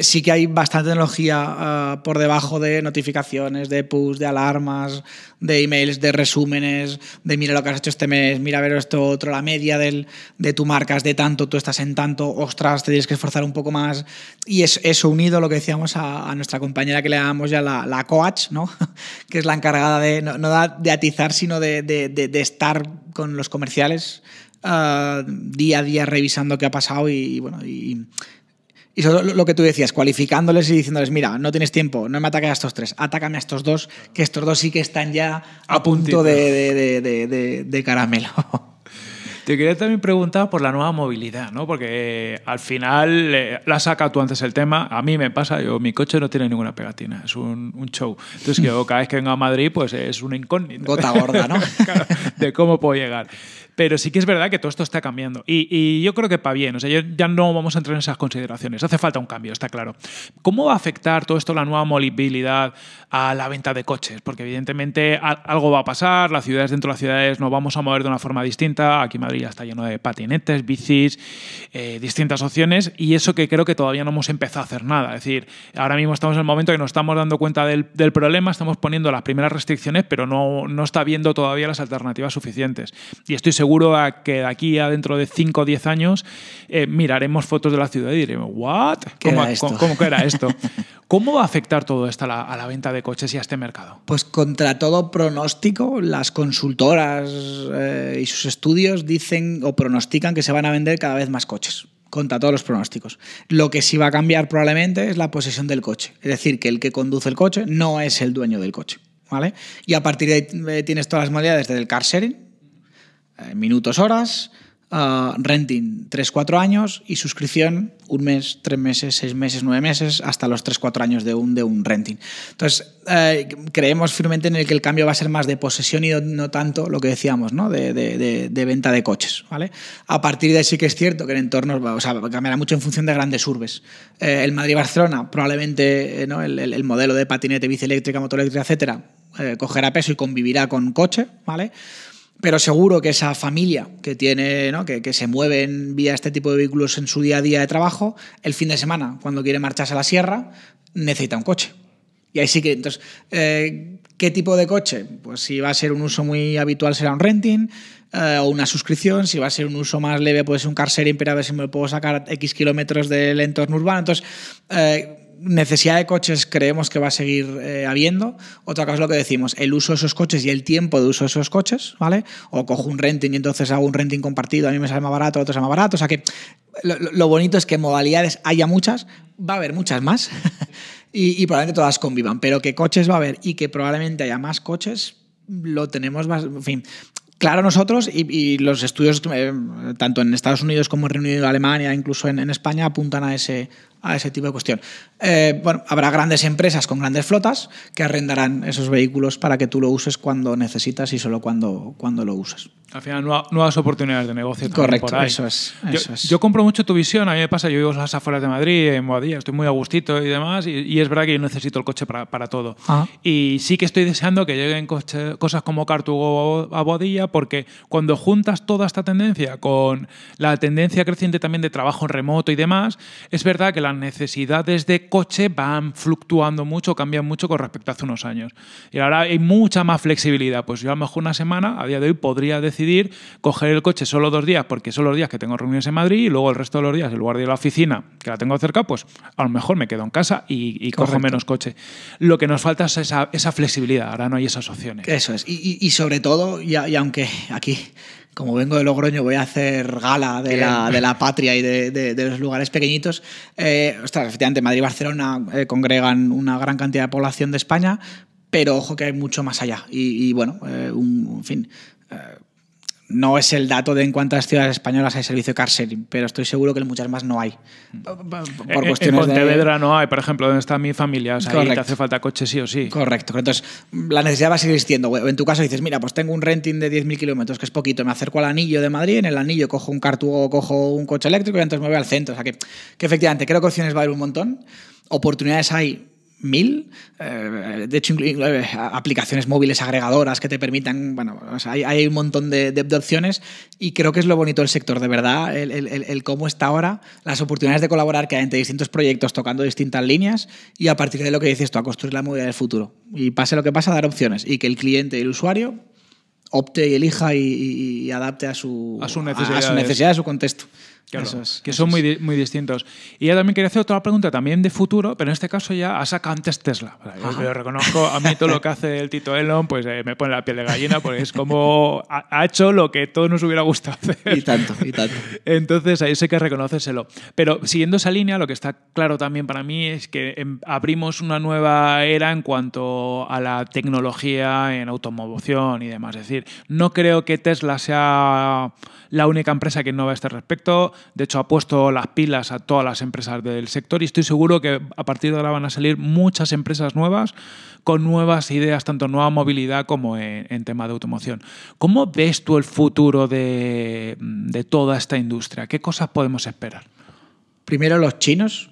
sí que hay bastante tecnología ah, por debajo de notificaciones, de push, de alarmas, de emails, de resúmenes, de mira lo que has hecho este mes, mira a ver esto otro, la media del, de tu marca es de tanto, tú estás en tanto, ostras, te tienes que esforzar un poco más. Y es, eso unido lo que decíamos a, nuestra compañera que le llamamos ya la, la coach, ¿no? que es la encargada de, no, de atizar, sino de, de, de estar con los comerciales ah, día a día revisando qué ha pasado y bueno, y, y es lo que tú decías, cualificándoles y diciéndoles, mira, no tienes tiempo, no me ataques a estos tres, atácame a estos dos, que estos dos sí que están ya a, punto de, de, caramelo. Te quería también preguntar por la nueva movilidad, ¿no? Porque eh, al final eh, la saca tú antes el tema. A mí me pasa, yo mi coche no tiene ninguna pegatina, es un, show. Entonces, cada vez que vengo a Madrid, pues es una incógnita. Gota gorda, ¿no? de cómo puedo llegar. Pero sí que es verdad que todo esto está cambiando. Y, yo creo que para bien. O sea, ya no vamos a entrar en esas consideraciones. Hace falta un cambio, está claro. ¿Cómo va a afectar todo esto la nueva movilidad a la venta de coches? Porque evidentemente algo va a pasar, las ciudades dentro de las ciudades nos vamos a mover de una forma distinta. Aquí en Madrid ya está lleno de patinetes, bicis, eh, distintas opciones. Y eso que creo que todavía no hemos empezado a hacer nada. Es decir, ahora mismo estamos en el momento que nos estamos dando cuenta del, problema, estamos poniendo las primeras restricciones, pero no, no está viendo todavía las alternativas suficientes. Y estoy seguro seguro que de aquí a dentro de 5 o 10 años eh, miraremos fotos de la ciudad y diremos, ¿what? ¿Cómo, era esto? ¿cómo, cómo era esto? cómo va a afectar todo esto a la, venta de coches y a este mercado? Pues contra todo pronóstico, las consultoras eh, y sus estudios dicen o pronostican que se van a vender cada vez más coches contra todos los pronósticos. Lo que sí va a cambiar probablemente es la posesión del coche. Es decir, que el que conduce el coche no es el dueño del coche. ¿Vale? Y a partir de ahí eh, tienes todas las modalidades desde el car sharing, eh, minutos, horas, ah, renting 3-4 años y suscripción un mes, tres meses, seis meses, nueve meses, hasta los 3-4 años de un, de un renting. Entonces, eh, creemos firmemente en el que el cambio va a ser más de posesión y no tanto lo que decíamos, ¿no? De, venta de coches, ¿vale? A partir de ahí sí que es cierto que el entorno o sea, cambiará mucho en función de grandes urbes. Eh, el Madrid-Barcelona, probablemente ¿no? el, modelo de patinete, bici eléctrica, motor etcétera, cogerá peso y convivirá con coche, ¿vale? Pero seguro que esa familia que tiene, ¿no? que, se mueve en vía este tipo de vehículos en su día a día de trabajo, el fin de semana, cuando quiere marcharse a la sierra, necesita un coche. Y ahí sí que, entonces, eh, ¿qué tipo de coche? Pues si va a ser un uso muy habitual será un renting eh, o una suscripción, si va a ser un uso más leve puede ser un car sharing, pero a ver si me puedo sacar X kilómetros del entorno urbano. Entonces, eh, necesidad de coches creemos que va a seguir eh, habiendo. Otra cosa es lo que decimos, el uso de esos coches y el tiempo de uso de esos coches, ¿vale? O cojo un renting y entonces hago un renting compartido, a mí me sale más barato, a otros más barato. O sea que lo, bonito es que modalidades haya muchas, va a haber muchas más y, probablemente todas convivan, pero que coches va a haber y que probablemente haya más coches, lo tenemos más, en fin, claro nosotros y, los estudios eh, tanto en Estados Unidos como en Reino Unido, Alemania, incluso en, España apuntan a ese a ese tipo de cuestión. Eh, bueno, habrá grandes empresas con grandes flotas que arrendarán esos vehículos para que tú lo uses cuando necesitas y solo cuando, cuando lo uses. Al final, nuevas oportunidades de negocio. Correcto, Eso, es, yo, compro mucho tu visión, a mí me pasa, yo vivo en las afueras de Madrid, en Boadilla, estoy muy a gustito y demás, y, es verdad que yo necesito el coche para, todo. Ah. Y sí que estoy deseando que lleguen cosas como Cartugo a Boadilla, porque cuando juntas toda esta tendencia con la tendencia creciente también de trabajo en remoto y demás, es verdad que la las necesidades de coche van fluctuando mucho, cambian mucho con respecto a hace unos años. Y ahora hay mucha más flexibilidad. Pues yo a lo mejor una semana, a día de hoy, podría decidir coger el coche solo dos días, porque son los días que tengo reuniones en Madrid y luego el resto de los días, en lugar de ir a la oficina, que la tengo cerca, pues a lo mejor me quedo en casa y, cojo menos coche. Lo que nos falta es esa, flexibilidad. Ahora no hay esas opciones. Eso es. Y, sobre todo, y aunque aquí como vengo de Logroño, voy a hacer gala de, la, patria y de, los lugares pequeñitos. Eh, o sea, efectivamente, Madrid y Barcelona eh, congregan una gran cantidad de población de España, pero ojo que hay mucho más allá. Y, bueno, eh, en fin no es el dato de en cuántas ciudades españolas hay servicio de pero estoy seguro que en muchas más no hay. Mm. Eh, eh, en Pontevedra no hay, por ejemplo, donde está mi familia, ahí te hace falta coche sí o sí. Correcto. Entonces, la necesidad va a seguir existiendo. En tu caso dices, mira, pues tengo un renting de 10.000 kilómetros, que es poquito, me acerco al anillo de Madrid, en el anillo cojo un cartugo, cojo un coche eléctrico y entonces me voy al centro. O sea, que, que efectivamente creo que opciones va a haber un montón, oportunidades hay mil. Eh, de hecho, eh, aplicaciones móviles agregadoras que te permitan, bueno, hay, un montón de, opciones y creo que es lo bonito del sector, de verdad, el, cómo está ahora, las oportunidades de colaborar que hay entre distintos proyectos tocando distintas líneas y a partir de lo que dices tú, a construir la movilidad del futuro. Y pase lo que pase, a dar opciones y que el cliente y el usuario opte y elija y, adapte a su, a su necesidad, a su contexto que son muy, muy distintos. Y ya también quería hacer otra pregunta también de futuro, pero en este caso ya ha sacado antes Tesla. Yo, reconozco, a mí todo lo que hace el Tito Elon, pues eh, me pone la piel de gallina, porque es como ha, hecho lo que todos nos hubiera gustado hacer. Y tanto, y tanto. Entonces ahí sé que reconocérselo. Pero siguiendo esa línea, lo que está claro también para mí es que em, abrimos una nueva era en cuanto a la tecnología en automoción y demás. Es decir, no creo que Tesla sea la única empresa que no innova a este respecto de hecho, ha puesto las pilas a todas las empresas del sector y estoy seguro que a partir de ahora van a salir muchas empresas nuevas con nuevas ideas, tanto en nueva movilidad como en, tema de automoción. ¿Cómo ves tú el futuro de, toda esta industria? ¿Qué cosas podemos esperar? Primero los chinos,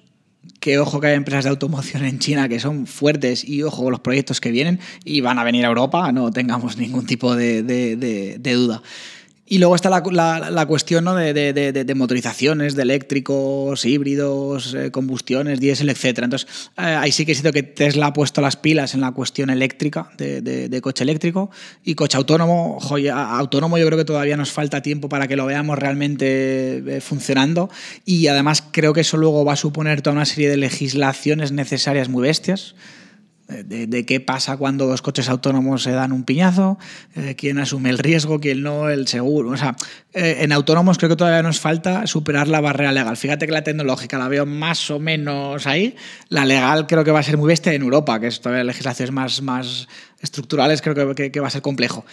que ojo que hay empresas de automoción en China que son fuertes y ojo los proyectos que vienen y van a venir a Europa, no tengamos ningún tipo de duda. Y luego está la, la, cuestión ¿no? de, de, de, motorizaciones, de eléctricos, híbridos, eh, combustiones, diésel, etc. Entonces, eh, ahí sí que he sido que Tesla ha puesto las pilas en la cuestión eléctrica de, coche eléctrico y coche autónomo. autónomo yo creo que todavía nos falta tiempo para que lo veamos realmente eh, funcionando y además creo que eso luego va a suponer toda una serie de legislaciones necesarias muy bestias. Eh, de, qué pasa cuando los coches autónomos se dan un piñazo, eh, quién asume el riesgo, quién no, el seguro. O sea, eh, en autónomos creo que todavía nos falta superar la barrera legal. Fíjate que la tecnológica la veo más o menos ahí. La legal creo que va a ser muy bestia en Europa, que es todavía la legislación es más, más, estructurales creo que, va a ser complejo.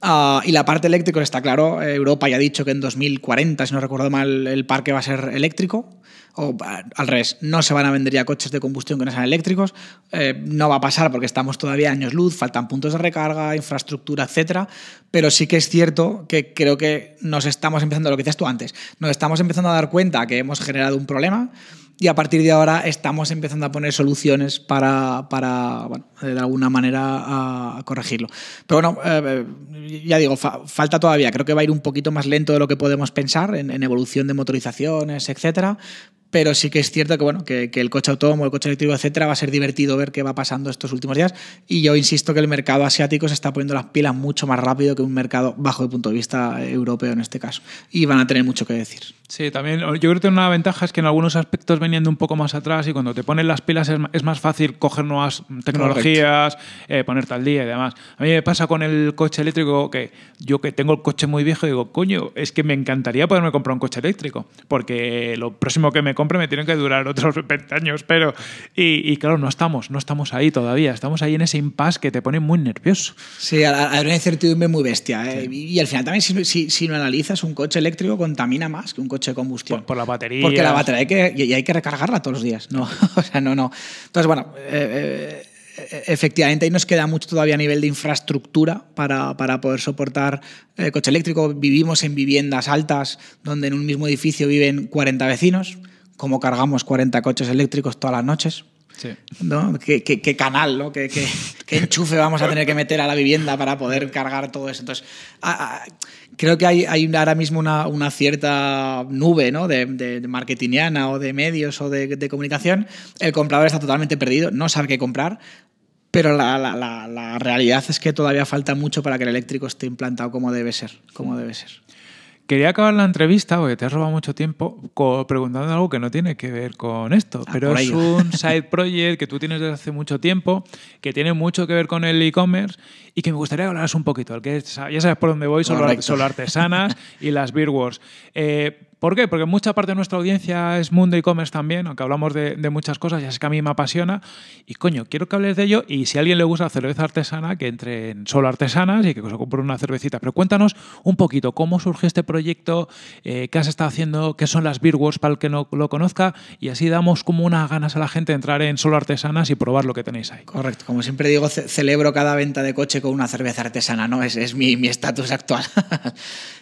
Ah, y la parte eléctrica está claro. Eh, Europa ya ha dicho que en 2040, si no recuerdo mal, el parque va a ser eléctrico. O ah, al revés, no se van a vender ya coches de combustión que no sean eléctricos. Eh, no va a pasar porque estamos todavía años luz, faltan puntos de recarga, infraestructura, etcétera. Pero sí que es cierto que creo que nos estamos empezando, lo que decías tú antes, nos estamos empezando a dar cuenta que hemos generado un problema y a partir de ahora estamos empezando a poner soluciones para, bueno, de alguna manera, a corregirlo. Pero bueno, eh, eh, ya digo, falta todavía. Creo que va a ir un poquito más lento de lo que podemos pensar en, en evolución de motorizaciones, etcétera pero sí que es cierto que, bueno, que, el coche autónomo, el coche eléctrico, etcétera, va a ser divertido ver qué va pasando estos últimos días. Y yo insisto que el mercado asiático se está poniendo las pilas mucho más rápido que un mercado bajo el punto de vista eh, europeo en este caso. Y van a tener mucho que decir. Sí, también yo creo que una ventaja es que en algunos aspectos veniendo un poco más atrás y cuando te ponen las pilas es, más fácil coger nuevas tecnologías, eh, ponerte al día y demás. A mí me pasa con el coche eléctrico que yo que tengo el coche muy viejo digo, coño, es que me encantaría poderme comprar un coche eléctrico porque lo próximo que me compra tienen que durar otros 20 años, pero... Y, claro, no estamos, no estamos ahí todavía, estamos ahí en ese impasse que te pone muy nervioso. Sí, hay una incertidumbre muy bestia. ¿eh? Y, al final también, si, si, lo analizas, un coche eléctrico contamina más que un coche de combustión. Por, la batería. Porque la batería hay que, y hay que recargarla todos los días, ¿no? o sea, no, no. Entonces, bueno... Eh, eh, efectivamente ahí nos queda mucho todavía a nivel de infraestructura para, para poder soportar el coche eléctrico. Vivimos en viviendas altas donde en un mismo edificio viven 40 vecinos cómo cargamos 40 coches eléctricos todas las noches. Sí. ¿no? ¿Qué, qué, canal, ¿no? ¿Qué, enchufe vamos a tener que meter a la vivienda para poder cargar todo eso? Entonces, ah, ah, creo que hay, hay, ahora mismo una, cierta nube ¿no? de, de, marketingiana o de medios o de, comunicación. El comprador está totalmente perdido, no sabe qué comprar. Pero la, la, realidad es que todavía falta mucho para que el eléctrico esté implantado como debe ser. Como debe ser. Quería acabar la entrevista, porque te has robado mucho tiempo, preguntando algo que no tiene que ver con esto, ah, pero es un side project que tú tienes desde hace mucho tiempo, que tiene mucho que ver con el e-commerce y que me gustaría que hablaras un poquito. ya sabes por dónde voy, solo, solo artesanas y las beer wars. Eh, ¿Por qué? Porque mucha parte de nuestra audiencia es mundo e-commerce también, aunque hablamos de, muchas cosas, ya sé que a mí me apasiona. Y coño, quiero que hables de ello. Y si a alguien le gusta la cerveza artesana, que entre en solo artesanas y que se compre una cervecita. Pero cuéntanos un poquito cómo surgió este proyecto, eh, qué has estado haciendo, qué son las Beer para el que no lo conozca. Y así damos como unas ganas a la gente de entrar en solo artesanas y probar lo que tenéis ahí. Correcto. Como siempre digo, celebro cada venta de coche con una cerveza artesana, ¿no? Es, es mi estatus actual.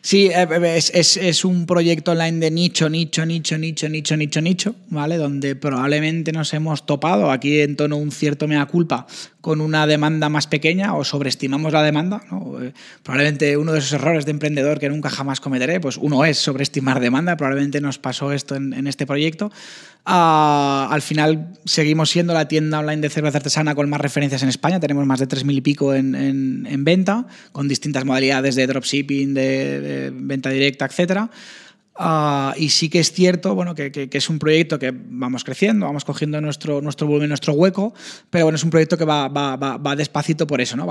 sí, eh, eh, es, es, es un proyecto en la de nicho, nicho, nicho, nicho, nicho, nicho, nicho, ¿vale? Donde probablemente nos hemos topado aquí en tono un cierto mea culpa con una demanda más pequeña o sobreestimamos la demanda. Eh, probablemente uno de esos errores de emprendedor que nunca jamás cometeré, pues uno es sobreestimar demanda, probablemente nos pasó esto en, este proyecto. Ah, al final seguimos siendo la tienda online de cerveza artesana con más referencias en España, tenemos más de 3.000 y pico en, venta, con distintas modalidades de dropshipping, de, de venta directa, etcétera. Ah, y sí que es cierto, bueno, que, es un proyecto que vamos creciendo, vamos cogiendo nuestro, nuestro volumen, nuestro hueco, pero bueno, es un proyecto que va, va, va, despacito por eso, ¿no?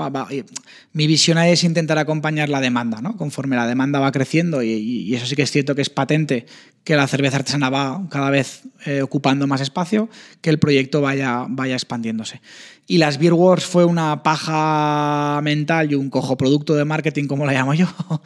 mi visión es intentar acompañar la demanda, ¿no? Conforme la demanda va creciendo, y, eso sí que es cierto que es patente que la cerveza artesana va cada vez eh, ocupando más espacio, que el proyecto vaya, vaya expandiéndose. Y las Beer Wars fue una paja mental y un cojo producto de marketing, como la llamo yo.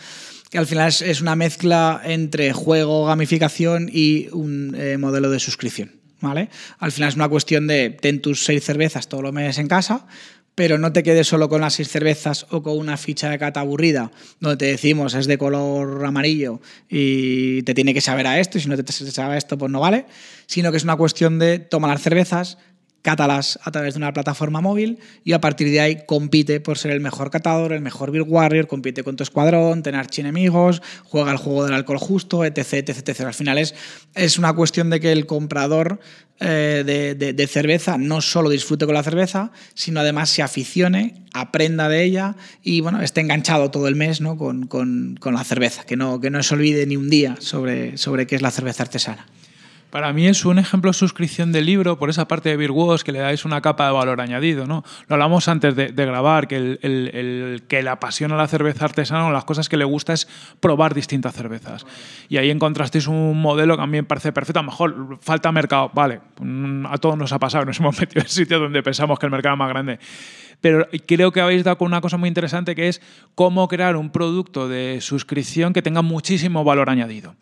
que al final es, una mezcla entre juego, gamificación y un eh, modelo de suscripción. ¿Vale? Al final es una cuestión de ten tus seis cervezas todos los meses en casa, pero no te quedes solo con las seis cervezas o con una ficha de cata aburrida, donde te decimos es de color amarillo y te tiene que saber a esto, y si no te sabe a esto, pues no vale, sino que es una cuestión de toma las cervezas, Catalas a través de una plataforma móvil y a partir de ahí compite por ser el mejor catador, el mejor Beer Warrior, compite con tu escuadrón, tener archienemigos, juega el juego del alcohol justo, etc, etc, Al final es, una cuestión de que el comprador eh, de, cerveza no solo disfrute con la cerveza, sino además se aficione, aprenda de ella y bueno, esté enganchado todo el mes con, con, la cerveza, que no, que no se olvide ni un día sobre, sobre qué es la cerveza artesana. Para mí es un ejemplo de suscripción de libro por esa parte de Birwos que le dais una capa de valor añadido, ¿no? Lo hablamos antes de, grabar, que el, que le apasiona la cerveza artesana, las cosas que le gusta es probar distintas cervezas. Y ahí encontrasteis un modelo que a mí me parece perfecto. A lo mejor falta mercado, vale, mm, a todos nos ha pasado, nos hemos metido en sitios donde pensamos que el mercado es más grande pero creo que habéis dado con una cosa muy interesante que es cómo crear un producto de suscripción que tenga muchísimo valor añadido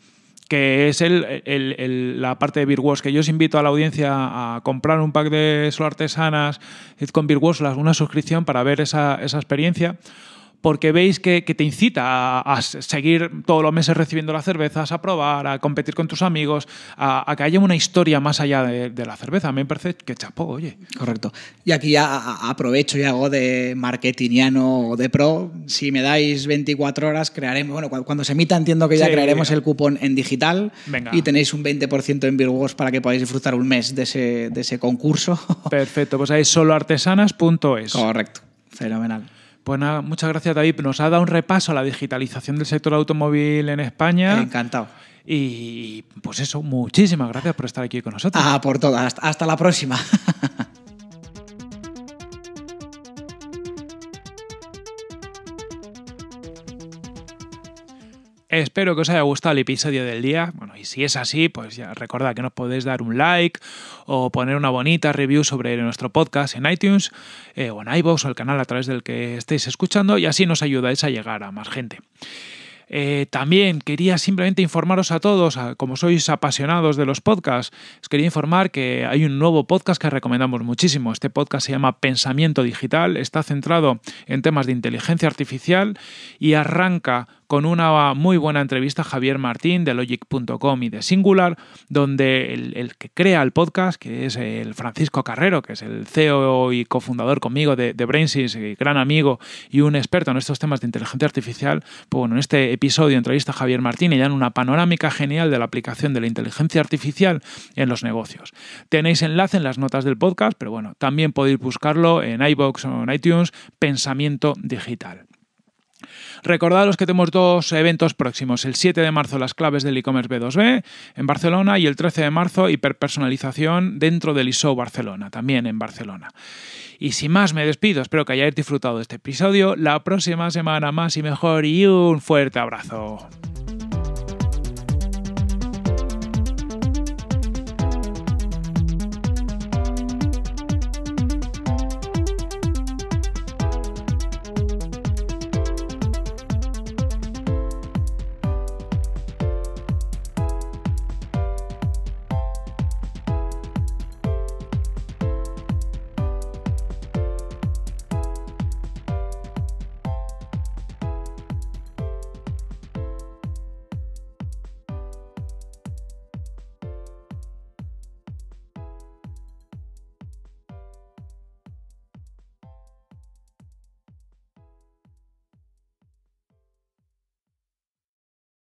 que es el, el, la parte de Virgos que yo os invito a la audiencia a comprar un pack de solo artesanas, con Birwoss, una suscripción para ver esa, esa experiencia porque veis que, te incita a, seguir todos los meses recibiendo las cervezas, a probar, a competir con tus amigos, a, que haya una historia más allá de, la cerveza. A mí me parece que chapó, oye. Correcto. Y aquí ya aprovecho y hago de marketingiano de pro. Si me dais 24 horas, crearemos, bueno, cuando se emita entiendo que ya crearemos el cupón en digital y tenéis un 20% en Virgos para que podáis disfrutar un mes de ese, de ese concurso. Perfecto, pues ahí soloartesanas.es. Correcto, fenomenal. Pues muchas gracias David. Nos ha dado un repaso a la digitalización del sector automóvil en España. Encantado. Y pues eso, muchísimas gracias por estar aquí con nosotros. Ah, por todas. Hasta la próxima. Espero que os haya gustado el episodio del día. Bueno, y si es así, pues ya recordad que nos podéis dar un like o poner una bonita review sobre nuestro podcast en iTunes eh, o en iVoox o el canal a través del que estéis escuchando y así nos ayudáis a llegar a más gente. Eh, también quería simplemente informaros a todos, como sois apasionados de los podcasts, os quería informar que hay un nuevo podcast que recomendamos muchísimo. Este podcast se llama Pensamiento Digital, está centrado en temas de inteligencia artificial y arranca con una muy buena entrevista a Javier Martín de Logic.com y de Singular, donde el, que crea el podcast, que es el Francisco Carrero, que es el CEO y cofundador conmigo de, Brainsys, eh, gran amigo y un experto en estos temas de inteligencia artificial, pues bueno, en este episodio entrevista a Javier Martín y dan una panorámica genial de la aplicación de la inteligencia artificial en los negocios. Tenéis enlace en las notas del podcast, pero bueno, también podéis buscarlo en iBox o en iTunes, Pensamiento Digital. Recordaros que tenemos dos eventos próximos. El 7 de marzo, las claves del e-commerce B2B en Barcelona y el 13 de marzo, hiperpersonalización dentro del ISO Barcelona, también en Barcelona. Y sin más, me despido. Espero que hayáis disfrutado de este episodio. La próxima semana más y mejor y un fuerte abrazo.